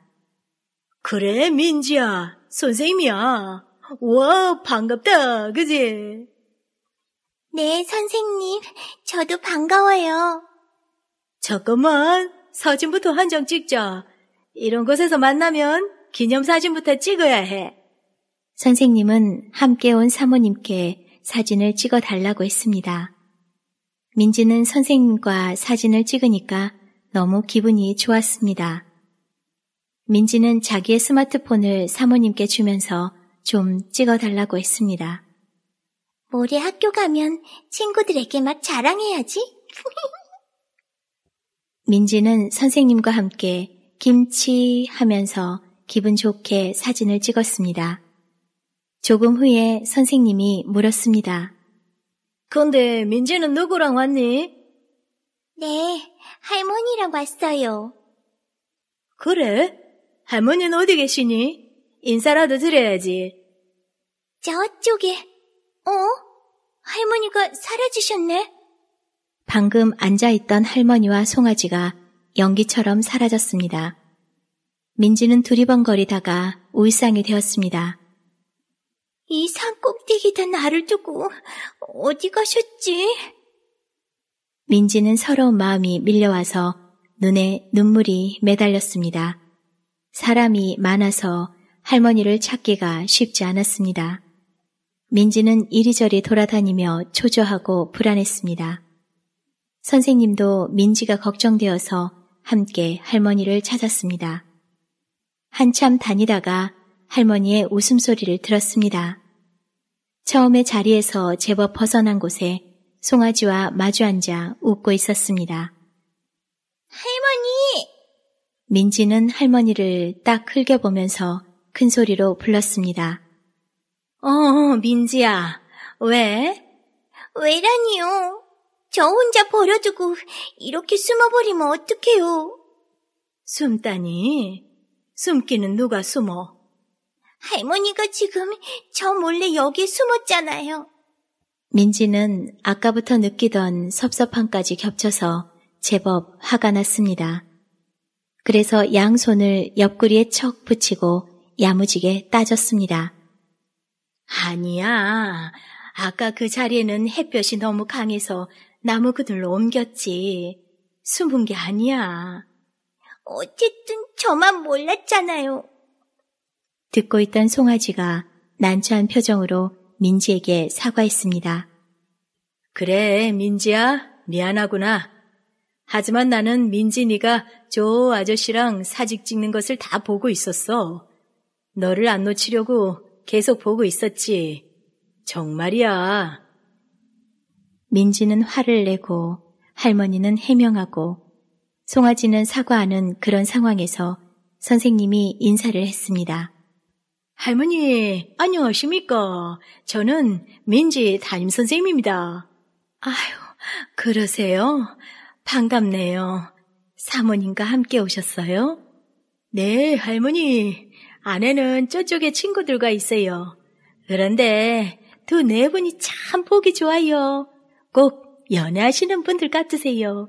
그래, 민지야. 선생님이야. 와, 반갑다. 그지? 네, 선생님. 저도 반가워요. 잠깐만. 사진부터 한장 찍자. 이런 곳에서 만나면 기념사진부터 찍어야 해. 선생님은 함께 온 사모님께 사진을 찍어 달라고 했습니다. 민지는 선생님과 사진을 찍으니까 너무 기분이 좋았습니다. 민지는 자기의 스마트폰을 사모님께 주면서 좀 찍어 달라고 했습니다. 모레 학교 가면 친구들에게 막 자랑해야지. 민지는 선생님과 함께 김치 하면서 기분 좋게 사진을 찍었습니다. 조금 후에 선생님이 물었습니다. 근데 민지는 누구랑 왔니? 네, 할머니랑 왔어요. 그래? 할머니는 어디 계시니? 인사라도 드려야지. 저쪽에. 어? 할머니가 사라지셨네? 방금 앉아있던 할머니와 송아지가 연기처럼 사라졌습니다. 민지는 두리번거리다가 울상이 되었습니다. 이 산꼭대기다 나를 두고 어디 가셨지? 민지는 서러운 마음이 밀려와서 눈에 눈물이 매달렸습니다. 사람이 많아서 할머니를 찾기가 쉽지 않았습니다. 민지는 이리저리 돌아다니며 초조하고 불안했습니다. 선생님도 민지가 걱정되어서 함께 할머니를 찾았습니다. 한참 다니다가 할머니의 웃음소리를 들었습니다. 처음에 자리에서 제법 벗어난 곳에 송아지와 마주 앉아 웃고 있었습니다.
할머니!
민지는 할머니를 딱 흘겨보면서 큰 소리로 불렀습니다. 어, 민지야, 왜? 왜라니요? 저 혼자 버려두고 이렇게 숨어버리면 어떡해요? 숨다니? 숨기는 누가 숨어? 할머니가 지금 저 몰래 여기에 숨었잖아요. 민지는 아까부터 느끼던 섭섭함까지 겹쳐서 제법 화가 났습니다. 그래서 양손을 옆구리에 척 붙이고 야무지게 따졌습니다. 아니야. 아까 그 자리에는 햇볕이 너무 강해서 나무 그들로 옮겼지. 숨은 게 아니야. 어쨌든 저만 몰랐잖아요. 듣고 있던 송아지가 난처한 표정으로 민지에게 사과했습니다. 그래, 민지야. 미안하구나.
하지만 나는 민지니가 저 아저씨랑 사직 찍는 것을 다 보고 있었어. 너를 안 놓치려고 계속 보고 있었지.
정말이야. 민지는 화를 내고 할머니는 해명하고 송아지는 사과하는 그런 상황에서 선생님이 인사를 했습니다. 할머니, 안녕하십니까? 저는
민지 담임선생님입니다. 아유, 그러세요? 반갑네요. 사모님과 함께 오셨어요? 네, 할머니. 아내는 저쪽에 친구들과 있어요. 그런데 두 네
분이 참 보기 좋아요. 꼭 연애하시는 분들 같으세요.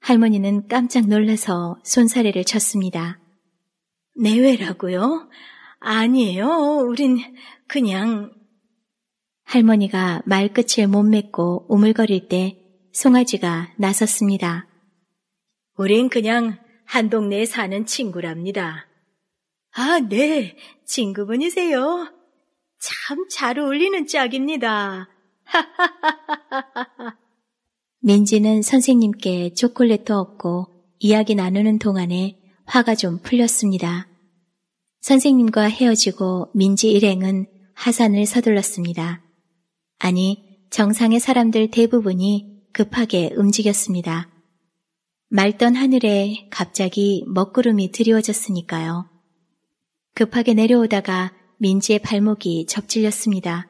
할머니는 깜짝 놀라서 손사래를 쳤습니다. 내외라고요? 네 아니에요. 우린 그냥 할머니가 말끝을 못 맺고 우물거릴때 송아지가 나섰습니다.
우린 그냥 한 동네에 사는 친구랍니다. 아, 네. 친구분이세요. 참 잘 어울리는 짝입니다.
민지는 선생님께 초콜릿도 없고 이야기 나누는 동안에 화가 좀 풀렸습니다. 선생님과 헤어지고 민지 일행은 하산을 서둘렀습니다. 아니, 정상의 사람들 대부분이 급하게 움직였습니다. 맑던 하늘에 갑자기 먹구름이 드리워졌으니까요. 급하게 내려오다가 민지의 발목이 접질렸습니다.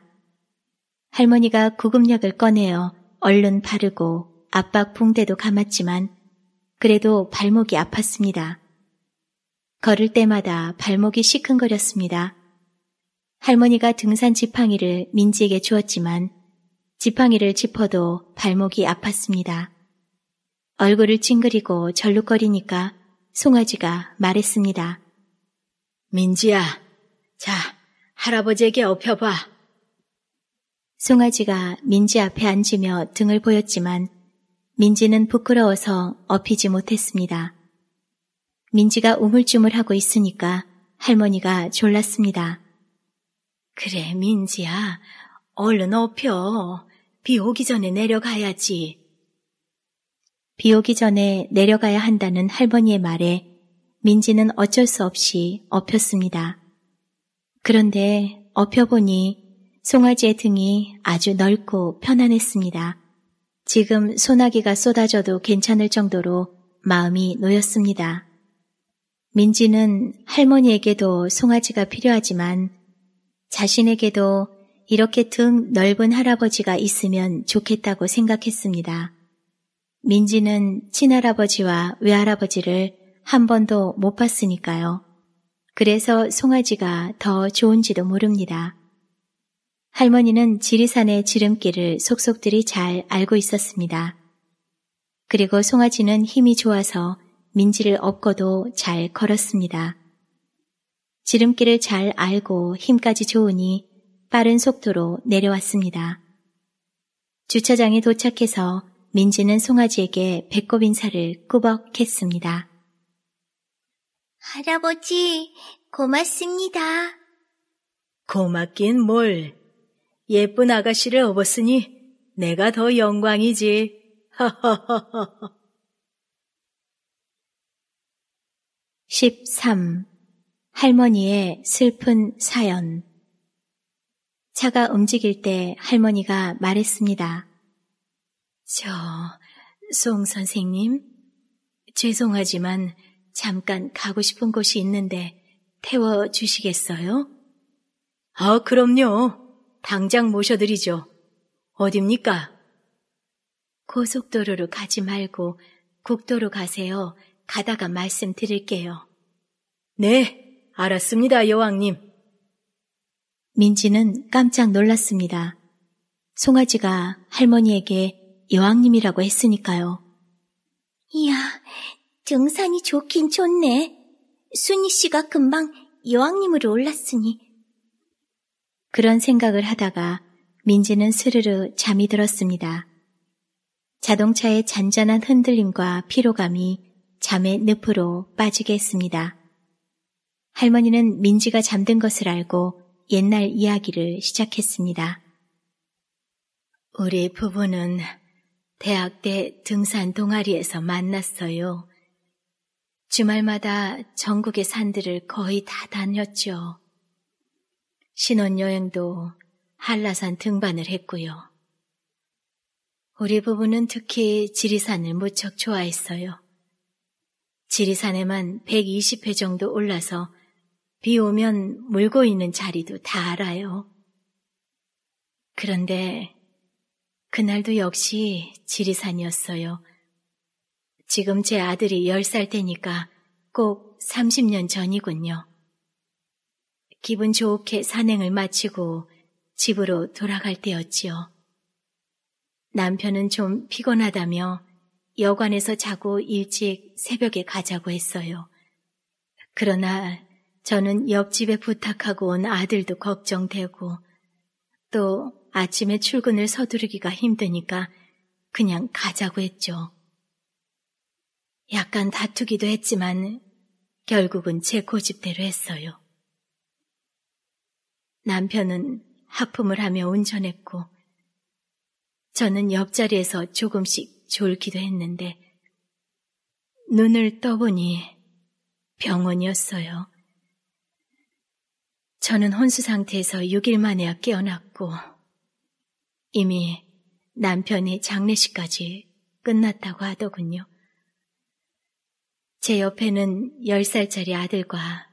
할머니가 구급약을 꺼내어 얼른 바르고 압박 붕대도 감았지만 그래도 발목이 아팠습니다. 걸을 때마다 발목이 시큰거렸습니다. 할머니가 등산 지팡이를 민지에게 주었지만 지팡이를 짚어도 발목이 아팠습니다. 얼굴을 찡그리고 절룩거리니까 송아지가 말했습니다. 민지야, 자, 할아버지에게 업혀봐. 송아지가 민지 앞에 앉으며 등을 보였지만 민지는 부끄러워서 업히지 못했습니다. 민지가 우물쭈물하고 있으니까 할머니가 졸랐습니다. 그래, 민지야. 얼른 업혀. 비 오기 전에 내려가야지. 비 오기 전에 내려가야 한다는 할머니의 말에 민지는 어쩔 수 없이 업혔습니다. 그런데 업혀보니 송아지의 등이 아주 넓고 편안했습니다. 지금 소나기가 쏟아져도 괜찮을 정도로 마음이 놓였습니다. 민지는 할머니에게도 송아지가 필요하지만 자신에게도 이렇게 등 넓은 할아버지가 있으면 좋겠다고 생각했습니다. 민지는 친할아버지와 외할아버지를 한 번도 못 봤으니까요. 그래서 송아지가 더 좋은지도 모릅니다. 할머니는 지리산의 지름길을 속속들이 잘 알고 있었습니다. 그리고 송아지는 힘이 좋아서 민지를 업고도 잘 걸었습니다. 지름길을 잘 알고 힘까지 좋으니 빠른 속도로 내려왔습니다. 주차장에 도착해서 민지는 송아지에게 배꼽 인사를 꾸벅 했습니다. 할아버지, 고맙습니다. 고맙긴 뭘.
예쁜 아가씨를 업었으니 내가 더 영광이지. 허허허허.
13. 할머니의 슬픈 사연 차가 움직일 때 할머니가 말했습니다. 저, 송 선생님, 죄송하지만 잠깐 가고 싶은 곳이 있는데 태워 주시겠어요? 아, 그럼요. 당장 모셔드리죠. 어딥니까? 고속도로로 가지 말고 국도로 가세요. 가다가 말씀드릴게요. 네, 알았습니다, 여왕님. 민지는 깜짝 놀랐습니다. 송아지가 할머니에게 여왕님이라고 했으니까요. 이야, 등산이 좋긴 좋네. 순이 씨가 금방 여왕님으로 올랐으니 그런 생각을 하다가 민지는 스르르 잠이 들었습니다. 자동차의 잔잔한 흔들림과 피로감이 잠의 늪으로 빠지게 했습니다. 할머니는 민지가 잠든 것을 알고 옛날 이야기를 시작했습니다. 우리 부부는 대학 때 등산 동아리에서 만났어요. 주말마다 전국의 산들을 거의 다 다녔죠. 신혼여행도 한라산 등반을 했고요. 우리 부부는 특히 지리산을 무척 좋아했어요. 지리산에만 120회 정도 올라서 비 오면 물고 있는 자리도 다 알아요. 그런데 그날도 역시 지리산이었어요. 지금 제 아들이 10살 때니까 꼭 30년 전이군요. 기분 좋게 산행을 마치고 집으로 돌아갈 때였지요. 남편은 좀 피곤하다며 여관에서 자고 일찍 새벽에 가자고 했어요. 그러나 저는 옆집에 부탁하고 온 아들도 걱정되고 또 아침에 출근을 서두르기가 힘드니까 그냥 가자고 했죠. 약간 다투기도 했지만 결국은 제 고집대로 했어요. 남편은 하품을 하며 운전했고, 저는 옆자리에서 조금씩 졸기도 했는데, 눈을 떠보니 병원이었어요. 저는 혼수 상태에서 6일 만에야 깨어났고, 이미 남편의 장례식까지 끝났다고 하더군요. 제 옆에는 10살짜리 아들과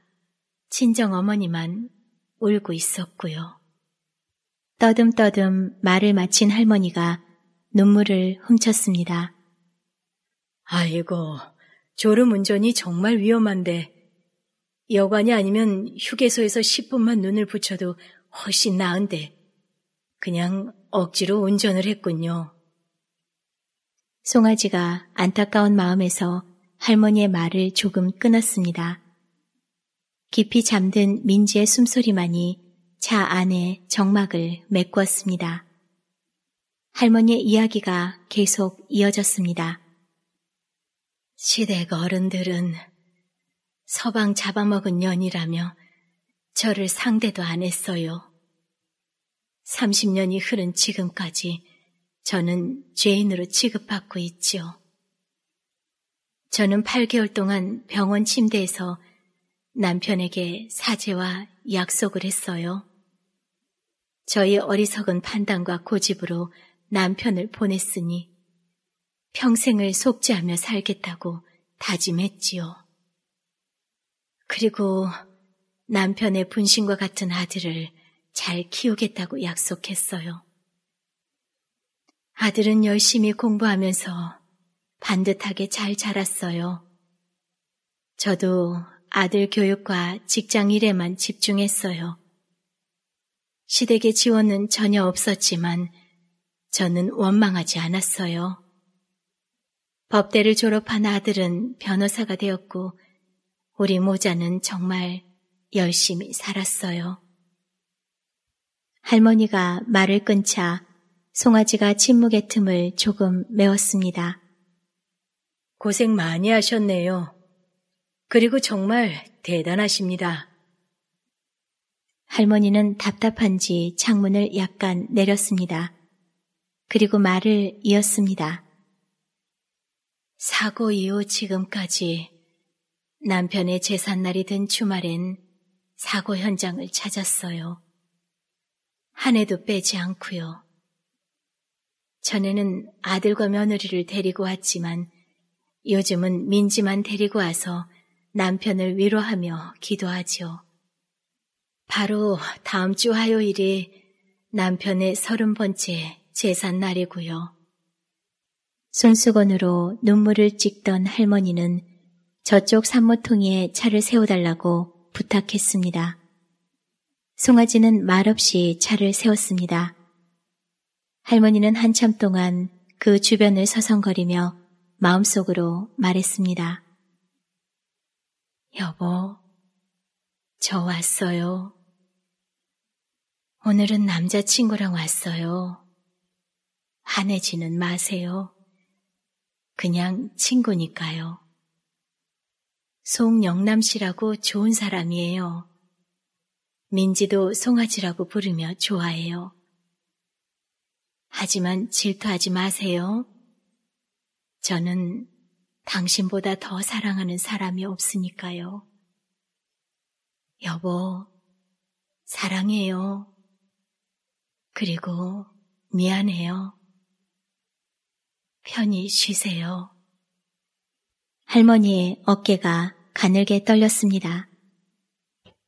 친정 어머니만 울고 있었고요. 떠듬떠듬 말을 마친 할머니가 눈물을 훔쳤습니다.
아이고, 졸음 운전이 정말 위험한데 여관이 아니면 휴게소에서 10분만 눈을 붙여도 훨씬 나은데 그냥 억지로 운전을 했군요.
송아지가 안타까운 마음에서 할머니의 말을 조금 끊었습니다. 깊이 잠든 민지의 숨소리만이 차 안에 정막을 메꾸었습니다. 할머니의 이야기가 계속 이어졌습니다. 시댁 어른들은 서방 잡아먹은 년이라며 저를 상대도 안 했어요. 30년이 흐른 지금까지 저는 죄인으로 취급받고 있지요. 저는 8개월 동안 병원 침대에서 남편에게 사죄와 약속을 했어요. 저희 어리석은 판단과 고집으로 남편을 보냈으니 평생을 속죄하며 살겠다고 다짐했지요. 그리고 남편의 분신과 같은 아들을 잘 키우겠다고 약속했어요. 아들은 열심히 공부하면서 반듯하게 잘 자랐어요. 저도 아들 교육과 직장 일에만 집중했어요. 시댁의 지원은 전혀 없었지만 저는 원망하지 않았어요. 법대를 졸업한 아들은 변호사가 되었고 우리 모자는 정말 열심히 살았어요. 할머니가 말을 끊자 송아지가 침묵의 틈을 조금 메웠습니다. 고생 많이 하셨네요. 그리고 정말 대단하십니다. 할머니는 답답한지 창문을 약간 내렸습니다. 그리고 말을 이었습니다. 사고 이후 지금까지 남편의 재산날이 든 주말엔 사고 현장을 찾았어요. 한 해도 빼지 않고요. 전에는 아들과 며느리를 데리고 왔지만 요즘은 민지만 데리고 와서 남편을 위로하며 기도하지요. 바로 다음 주 화요일이 남편의 서른 번째 제삿 날이고요. 손수건으로 눈물을 찍던 할머니는 저쪽 산모통에 차를 세워달라고 부탁했습니다. 송아지는 말없이 차를 세웠습니다. 할머니는 한참 동안 그 주변을 서성거리며 마음속으로 말했습니다. 여보, 저 왔어요. 오늘은 남자친구랑 왔어요. 화내지는 마세요. 그냥 친구니까요. 송영남 씨라고 좋은 사람이에요. 민지도 송아지라고 부르며 좋아해요. 하지만 질투하지 마세요. 저는 당신보다 더 사랑하는 사람이 없으니까요. 여보, 사랑해요. 그리고 미안해요. 편히 쉬세요. 할머니의 어깨가 가늘게 떨렸습니다.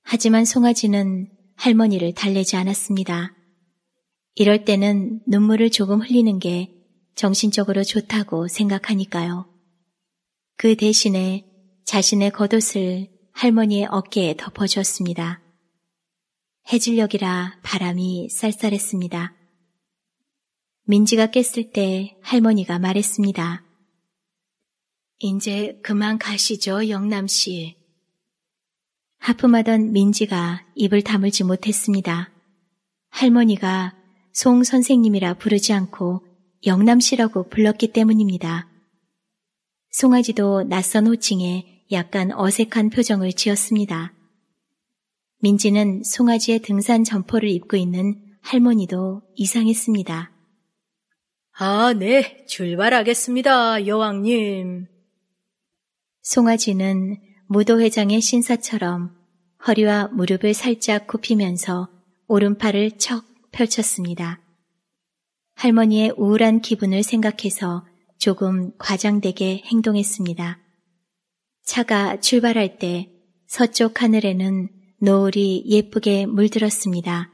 하지만 송아지는 할머니를 달래지 않았습니다. 이럴 때는 눈물을 조금 흘리는 게 정신적으로 좋다고 생각하니까요. 그 대신에 자신의 겉옷을 할머니의 어깨에 덮어주었습니다. 해질녘이라 바람이 쌀쌀했습니다. 민지가 깼을 때 할머니가 말했습니다. 이제 그만 가시죠, 영남씨. 하품하던 민지가 입을 다물지 못했습니다. 할머니가 송 선생님이라 부르지 않고 영남씨라고 불렀기 때문입니다. 송아지도 낯선 호칭에 약간 어색한 표정을 지었습니다. 민지는 송아지의 등산 점퍼를 입고 있는 할머니도 이상했습니다. 아, 네, 출발하겠습니다, 여왕님. 송아지는 무도회장의 신사처럼 허리와 무릎을 살짝 굽히면서 오른팔을 척 펼쳤습니다. 할머니의 우울한 기분을 생각해서 조금 과장되게 행동했습니다. 차가 출발할 때 서쪽 하늘에는 노을이 예쁘게 물들었습니다.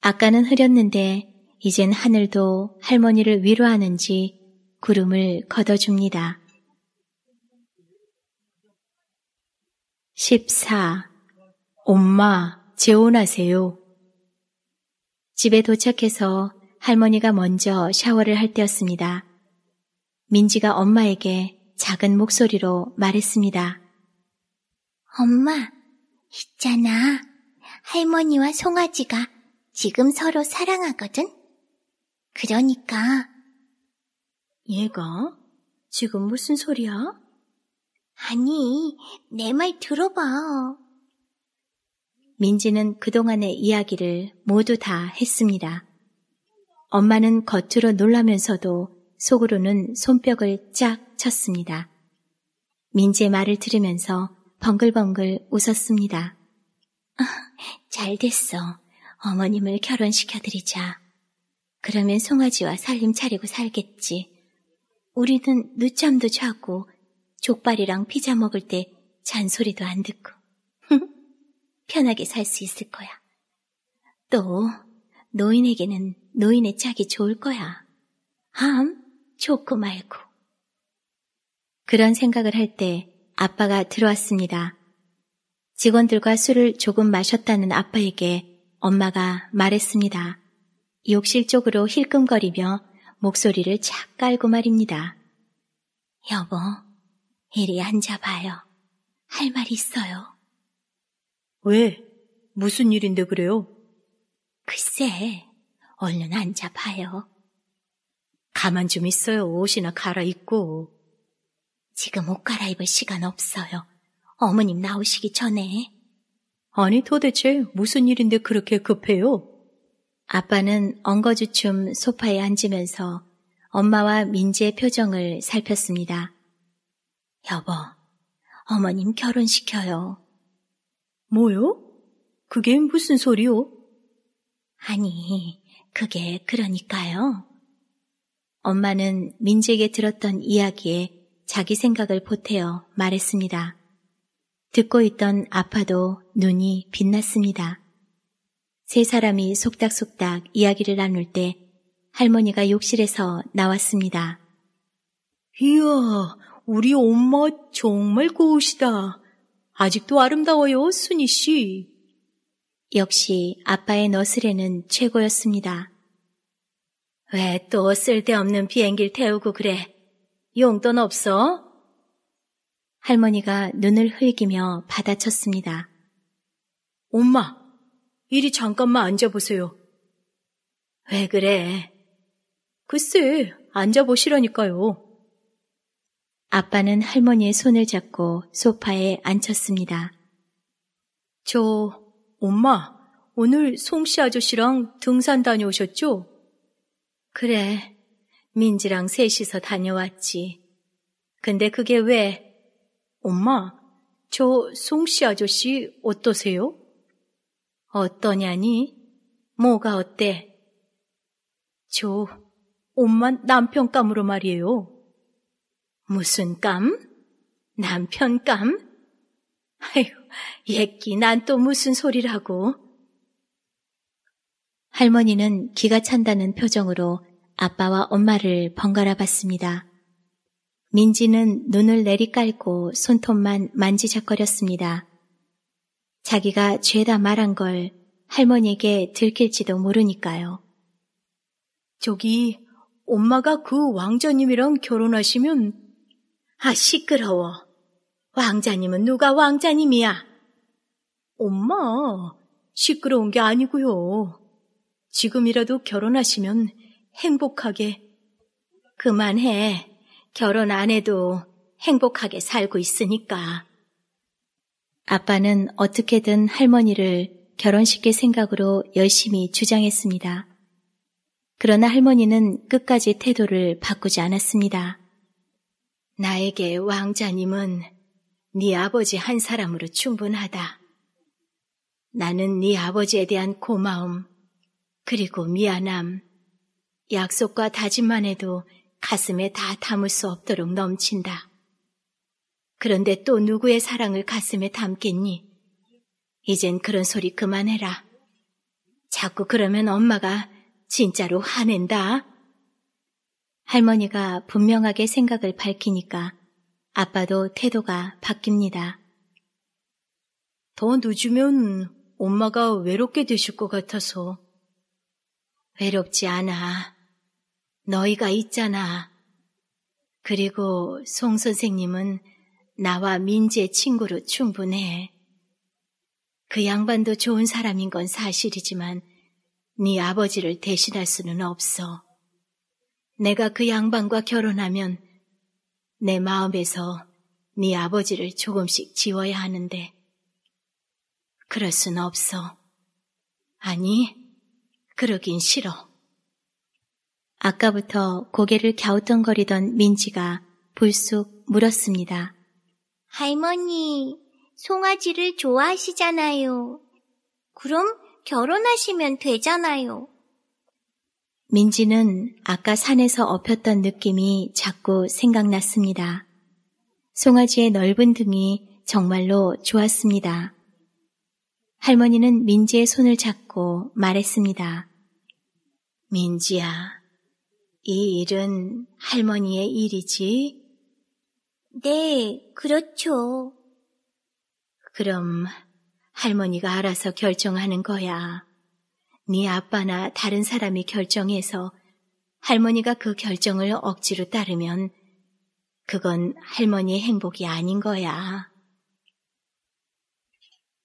아까는 흐렸는데 이젠 하늘도 할머니를 위로하는지 구름을 걷어줍니다. 14. 엄마, 재혼하세요. 집에 도착해서 할머니가 먼저 샤워를 할 때였습니다. 민지가 엄마에게 작은 목소리로 말했습니다. 엄마, 있잖아. 할머니와 송아지가 지금 서로 사랑하거든? 그러니까. 얘가? 지금 무슨 소리야? 아니, 내 말 들어봐. 민지는 그동안의 이야기를 모두 다 했습니다. 엄마는 겉으로 놀라면서도 속으로는 손뼉을 쫙 쳤습니다. 민지의 말을 들으면서 벙글벙글 웃었습니다. 아, 잘 됐어. 어머님을 결혼시켜드리자. 그러면 송아지와 살림 차리고 살겠지. 우리는 늦잠도 자고 족발이랑 피자 먹을 때 잔소리도 안 듣고 편하게 살 수 있을 거야. 또 노인에게는 노인의 짝이 좋을 거야. 함? 좋고 말고. 그런 생각을 할 때 아빠가 들어왔습니다. 직원들과 술을 조금 마셨다는 아빠에게 엄마가 말했습니다. 욕실 쪽으로 힐끔거리며 목소리를 착 깔고 말입니다. 여보, 이리 앉아봐요. 할 말 있어요. 왜? 무슨 일인데 그래요? 글쎄, 얼른 앉아봐요. 가만 좀 있어요. 옷이나 갈아입고. 지금 옷 갈아입을 시간 없어요. 어머님 나오시기 전에. 아니 도대체 무슨 일인데 그렇게 급해요? 아빠는 엉거주춤 소파에 앉으면서 엄마와 민지의 표정을 살폈습니다. 여보, 어머님 결혼시켜요. 뭐요? 그게 무슨 소리요? 아니, 그게 그러니까요. 엄마는 민지에게 들었던 이야기에 자기 생각을 보태어 말했습니다. 듣고 있던 아파도 눈이 빛났습니다. 세 사람이 속닥속닥 이야기를 나눌 때 할머니가 욕실에서 나왔습니다. 이야, 우리 엄마 정말 고우시다. 아직도 아름다워요, 순이 씨. 역시 아빠의 너스레는 최고였습니다. 왜또 쓸데없는 비행기를 태우고 그래? 용돈 없어? 할머니가 눈을 흘기며 받아쳤습니다. 엄마, 이리 잠깐만 앉아보세요. 왜 그래? 글쎄, 앉아보시라니까요. 아빠는 할머니의 손을 잡고 소파에 앉혔습니다. 저, 엄마, 오늘 송씨 아저씨랑 등산 다녀오셨죠? 그래, 민지랑 셋이서 다녀왔지. 근데 그게 왜? 엄마, 저 송씨 아저씨 어떠세요? 어떠냐니? 뭐가 어때? 저 엄마 남편 감으로 말이에요. 무슨 감? 남편 감? 아휴, 옛기 난 또 무슨 소리라고. 할머니는 기가 찬다는 표정으로 아빠와 엄마를 번갈아 봤습니다. 민지는 눈을 내리깔고 손톱만 만지작거렸습니다. 자기가 죄다 말한 걸 할머니에게 들킬지도 모르니까요. 저기 엄마가 그 왕자님이랑 결혼하시면
아 시끄러워. 왕자님은 누가 왕자님이야? 엄마 시끄러운 게 아니고요. 지금이라도
결혼하시면 행복하게. 그만해. 결혼 안 해도 행복하게 살고 있으니까. 아빠는 어떻게든 할머니를 결혼시킬 생각으로 열심히 주장했습니다. 그러나 할머니는 끝까지 태도를 바꾸지 않았습니다. 나에게 왕자님은 네 아버지 한 사람으로 충분하다. 나는 네 아버지에 대한 고마움, 그리고 미안함. 약속과 다짐만 해도 가슴에 다 담을 수 없도록 넘친다. 그런데 또 누구의 사랑을 가슴에 담겠니? 이젠 그런 소리 그만해라. 자꾸 그러면 엄마가 진짜로 화낸다. 할머니가 분명하게 생각을 밝히니까 아빠도 태도가 바뀝니다. 더 늦으면 엄마가 외롭게 되실 것 같아서 외롭지 않아. 너희가 있잖아. 그리고 송 선생님은 나와 민지의 친구로 충분해. 그 양반도 좋은 사람인 건 사실이지만 네 아버지를 대신할 수는 없어. 내가 그 양반과 결혼하면 내 마음에서 네 아버지를 조금씩 지워야 하는데 그럴 순 없어. 아니, 그러긴 싫어. 아까부터 고개를 갸우뚱거리던 민지가 불쑥 물었습니다. 할머니, 송아지를 좋아하시잖아요. 그럼 결혼하시면 되잖아요. 민지는 아까 산에서 업혔던 느낌이 자꾸 생각났습니다. 송아지의 넓은 등이 정말로 좋았습니다. 할머니는 민지의 손을 잡고 말했습니다. 민지야, 이 일은 할머니의 일이지? 네, 그렇죠. 그럼 할머니가 알아서 결정하는 거야. 네 아빠나 다른 사람이 결정해서 할머니가 그 결정을 억지로 따르면 그건 할머니의 행복이 아닌 거야.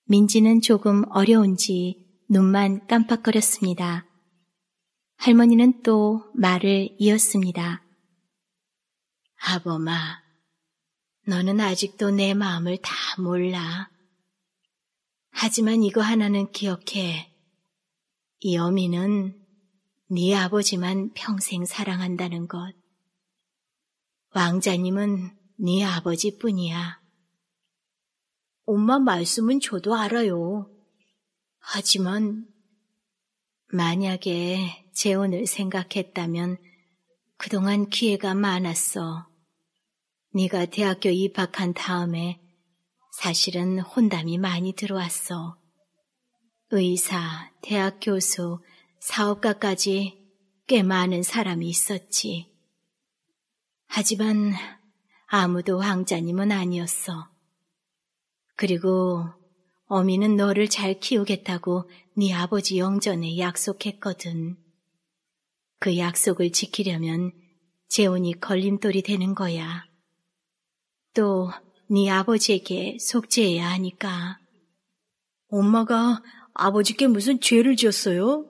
민지는 조금 어려운지 눈만 깜빡거렸습니다. 할머니는 또 말을 이었습니다. 아범아, 너는 아직도 내 마음을 다 몰라. 하지만 이거 하나는 기억해. 이 어미는 네 아버지만 평생 사랑한다는 것. 왕자님은 네 아버지뿐이야. 엄마 말씀은 저도 알아요. 하지만 만약에 재혼을 생각했다면 그동안 기회가 많았어. 네가 대학교 입학한 다음에 사실은 혼담이 많이 들어왔어. 의사, 대학 교수, 사업가까지 꽤 많은 사람이 있었지. 하지만 아무도 황자님은 아니었어. 그리고 어미는 너를 잘 키우겠다고 네 아버지 영전에 약속했거든. 그 약속을 지키려면 재혼이 걸림돌이 되는 거야. 또 네 아버지에게 속죄해야 하니까. 엄마가 아버지께 무슨 죄를 지었어요?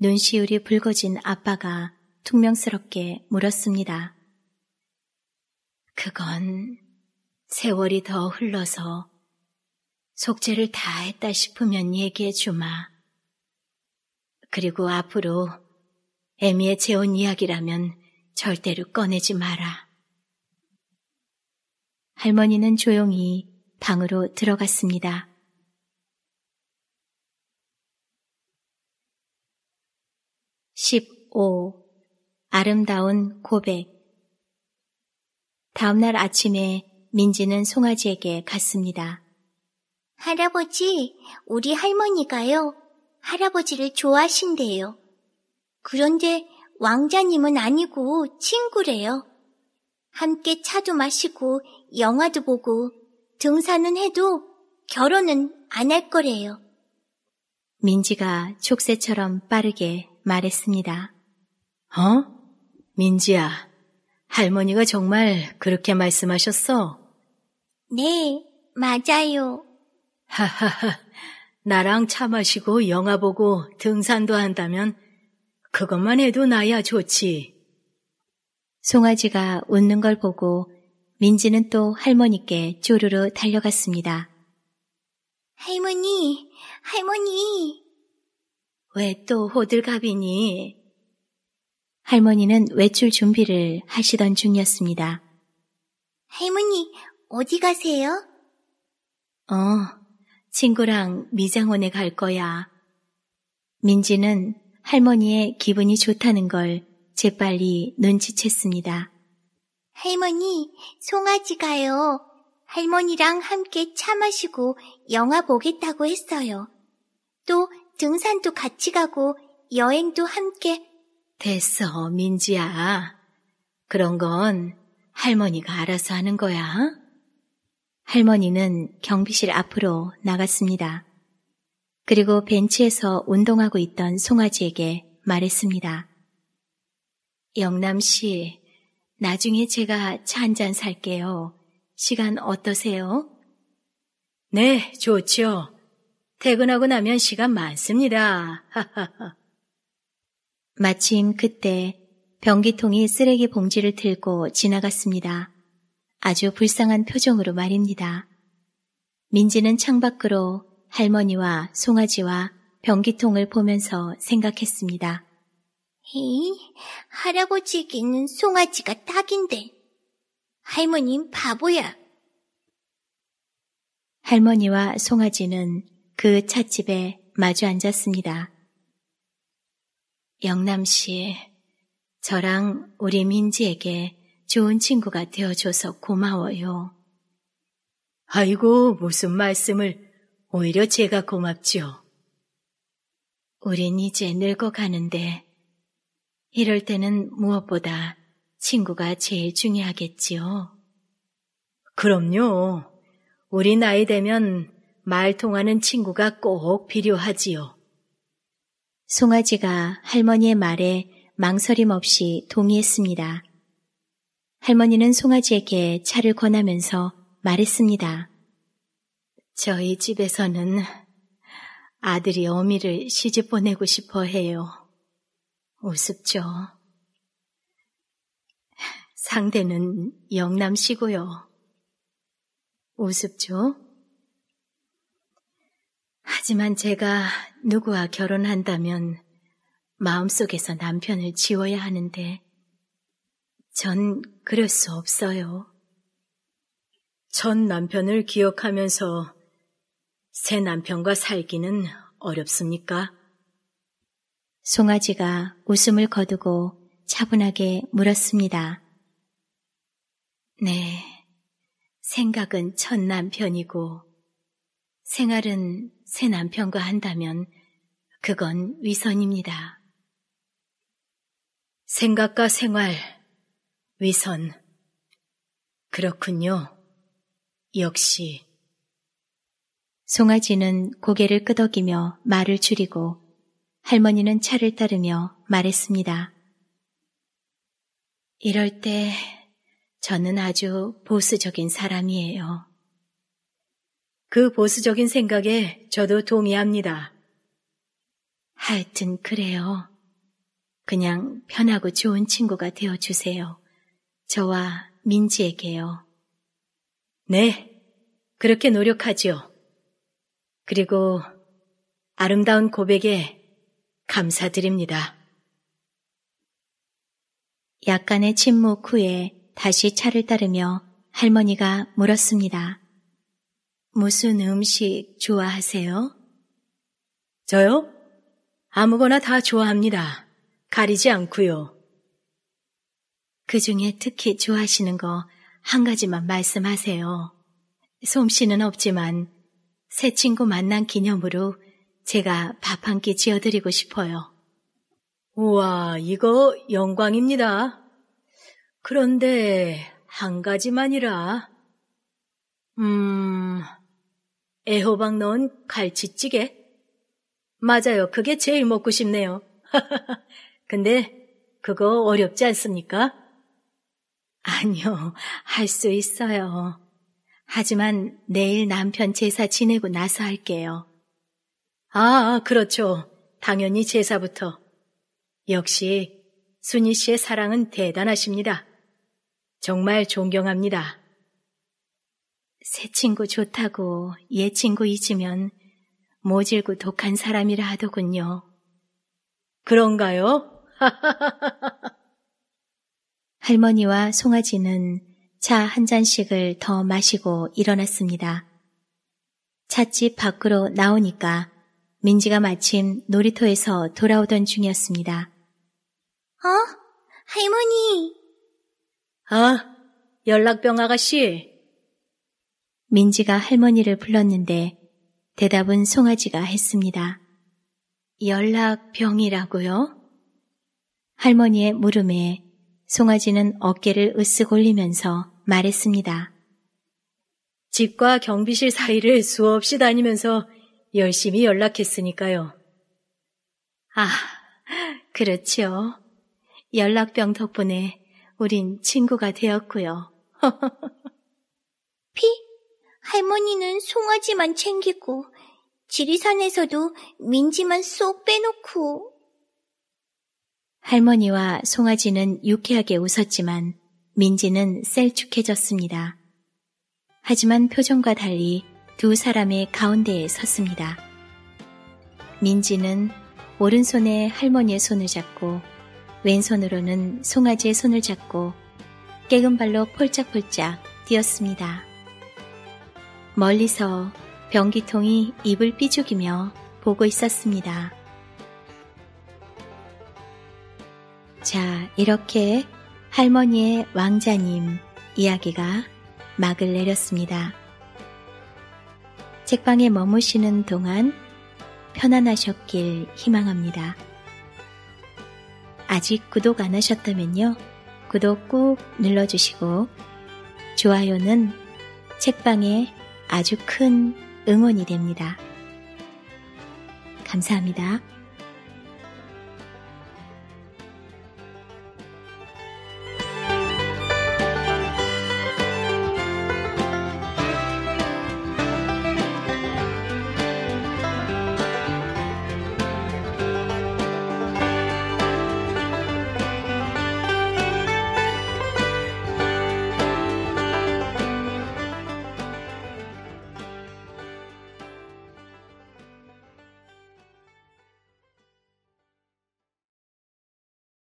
눈시울이 붉어진 아빠가 퉁명스럽게 물었습니다. 그건 세월이 더 흘러서 속죄를 다 했다 싶으면 얘기해 주마. 그리고 앞으로 애미의 재혼 이야기라면 절대로 꺼내지 마라. 할머니는 조용히 방으로 들어갔습니다. 15. 아름다운 고백. 다음날 아침에 민지는 송아지에게 갔습니다. 할아버지, 우리 할머니가요, 할아버지를 좋아하신대요. 그런데 왕자님은 아니고 친구래요. 함께 차도 마시고 영화도 보고 등산은 해도 결혼은 안 할 거래요. 민지가 촉새처럼 빠르게 말했습니다. 어? 민지야, 할머니가 정말 그렇게 말씀하셨어? 네, 맞아요.
하하하, 나랑 차 마시고 영화 보고 등산도 한다면
그것만 해도 나야 좋지. 송아지가 웃는 걸 보고 민지는 또 할머니께 쪼르르 달려갔습니다. 할머니, 할머니. 왜 또 호들갑이니? 할머니는 외출 준비를 하시던 중이었습니다. 할머니, 어디 가세요? 어, 친구랑 미장원에 갈 거야. 민지는 할머니의 기분이 좋다는 걸 재빨리 눈치챘습니다. 할머니, 송아지가요. 할머니랑 함께 차 마시고 영화 보겠다고 했어요. 또 등산도 같이 가고 여행도 함께. 됐어, 민지야. 그런 건 할머니가 알아서 하는 거야. 할머니는 경비실 앞으로 나갔습니다. 그리고 벤치에서 운동하고 있던 송아지에게 말했습니다. 영남 씨, 나중에 제가 차한잔 살게요. 시간 어떠세요? 네, 좋죠. 퇴근하고 나면 시간 많습니다. 마침 그때 변기통이 쓰레기 봉지를 들고 지나갔습니다. 아주 불쌍한 표정으로 말입니다. 민지는 창밖으로 할머니와 송아지와 변기통을 보면서 생각했습니다. 에이, 할아버지에게는 송아지가 딱인데 할머니는 바보야. 할머니와 송아지는 그 찻집에 마주 앉았습니다. 영남씨, 저랑 우리 민지에게 좋은 친구가 되어줘서 고마워요. 아이고, 무슨 말씀을. 오히려 제가 고맙지요. 우린 이제 늙어가는데, 이럴 때는 무엇보다 친구가 제일 중요하겠지요. 그럼요. 우리 나이 되면 말 통하는 친구가 꼭 필요하지요. 송아지가 할머니의 말에 망설임 없이 동의했습니다. 할머니는 송아지에게 차를 권하면서 말했습니다. 저희 집에서는 아들이 어미를 시집 보내고 싶어 해요. 우습죠. 상대는 영남시고요. 우습죠. 하지만 제가 누구와 결혼한다면 마음속에서 남편을 지워야 하는데 전 그럴 수 없어요. 전 남편을 기억하면서
새 남편과 살기는 어렵습니까?
송아지가 웃음을 거두고 차분하게 물었습니다. 네, 생각은 첫 남편이고 생활은 새 남편과 한다면 그건 위선입니다. 생각과 생활, 위선.
그렇군요. 역시.
송아지는 고개를 끄덕이며 말을 줄이고 할머니는 차를 따르며 말했습니다. 이럴 때 저는 아주 보수적인 사람이에요. 그 보수적인 생각에 저도 동의합니다. 하여튼 그래요. 그냥 편하고 좋은 친구가 되어주세요. 저와 민지에게요. 네, 그렇게 노력하지요. 그리고 아름다운 고백에 감사드립니다. 약간의 침묵 후에 다시 차를 따르며 할머니가 물었습니다. 무슨 음식 좋아하세요? 저요? 아무거나 다 좋아합니다. 가리지 않고요. 그 중에 특히 좋아하시는 거 한 가지만 말씀하세요. 솜씨는 없지만 새 친구 만난 기념으로 제가 밥 한 끼 지어드리고 싶어요. 우와, 이거 영광입니다. 그런데
한 가지만이라. 음, 애호박 넣은 갈치찌개? 맞아요. 그게 제일 먹고 싶네요.
근데 그거 어렵지 않습니까? 아니요, 할 수 있어요. 하지만 내일 남편 제사 지내고 나서 할게요. 아, 그렇죠. 당연히 제사부터. 역시 순희 씨의 사랑은 대단하십니다. 정말 존경합니다. 새 친구 좋다고 옛 친구 잊으면 모질고 독한 사람이라 하더군요. 그런가요? 할머니와 송아지는 차 한 잔씩을 더 마시고 일어났습니다. 찻집 밖으로 나오니까 민지가 마침 놀이터에서 돌아오던 중이었습니다.
어? 할머니!
아, 연락병 아가씨! 민지가 할머니를 불렀는데 대답은 송아지가 했습니다. 연락병이라고요? 할머니의 물음에 송아지는 어깨를 으쓱 올리면서 말했습니다. 집과 경비실 사이를 수없이 다니면서 열심히 연락했으니까요. 아, 그렇지요. 연락병 덕분에 우린 친구가 되었고요. 피, 할머니는 송아지만 챙기고 지리산에서도 민지만 쏙 빼놓고 할머니와 송아지는 유쾌하게 웃었지만 민지는 셀쭉해졌습니다. 하지만 표정과 달리 두 사람의 가운데에 섰습니다. 민지는 오른손에 할머니의 손을 잡고 왼손으로는 송아지의 손을 잡고 깨금 발로 폴짝폴짝 뛰었습니다. 멀리서 변기통이 입을 삐죽이며 보고 있었습니다. 자, 이렇게 할머니의 왕자님 이야기가 막을 내렸습니다. 책방에 머무시는 동안 편안하셨길 희망합니다. 아직 구독 안 하셨다면요. 구독 꾹 눌러주시고, 좋아요는 책방에 아주 큰 응원이 됩니다. 감사합니다.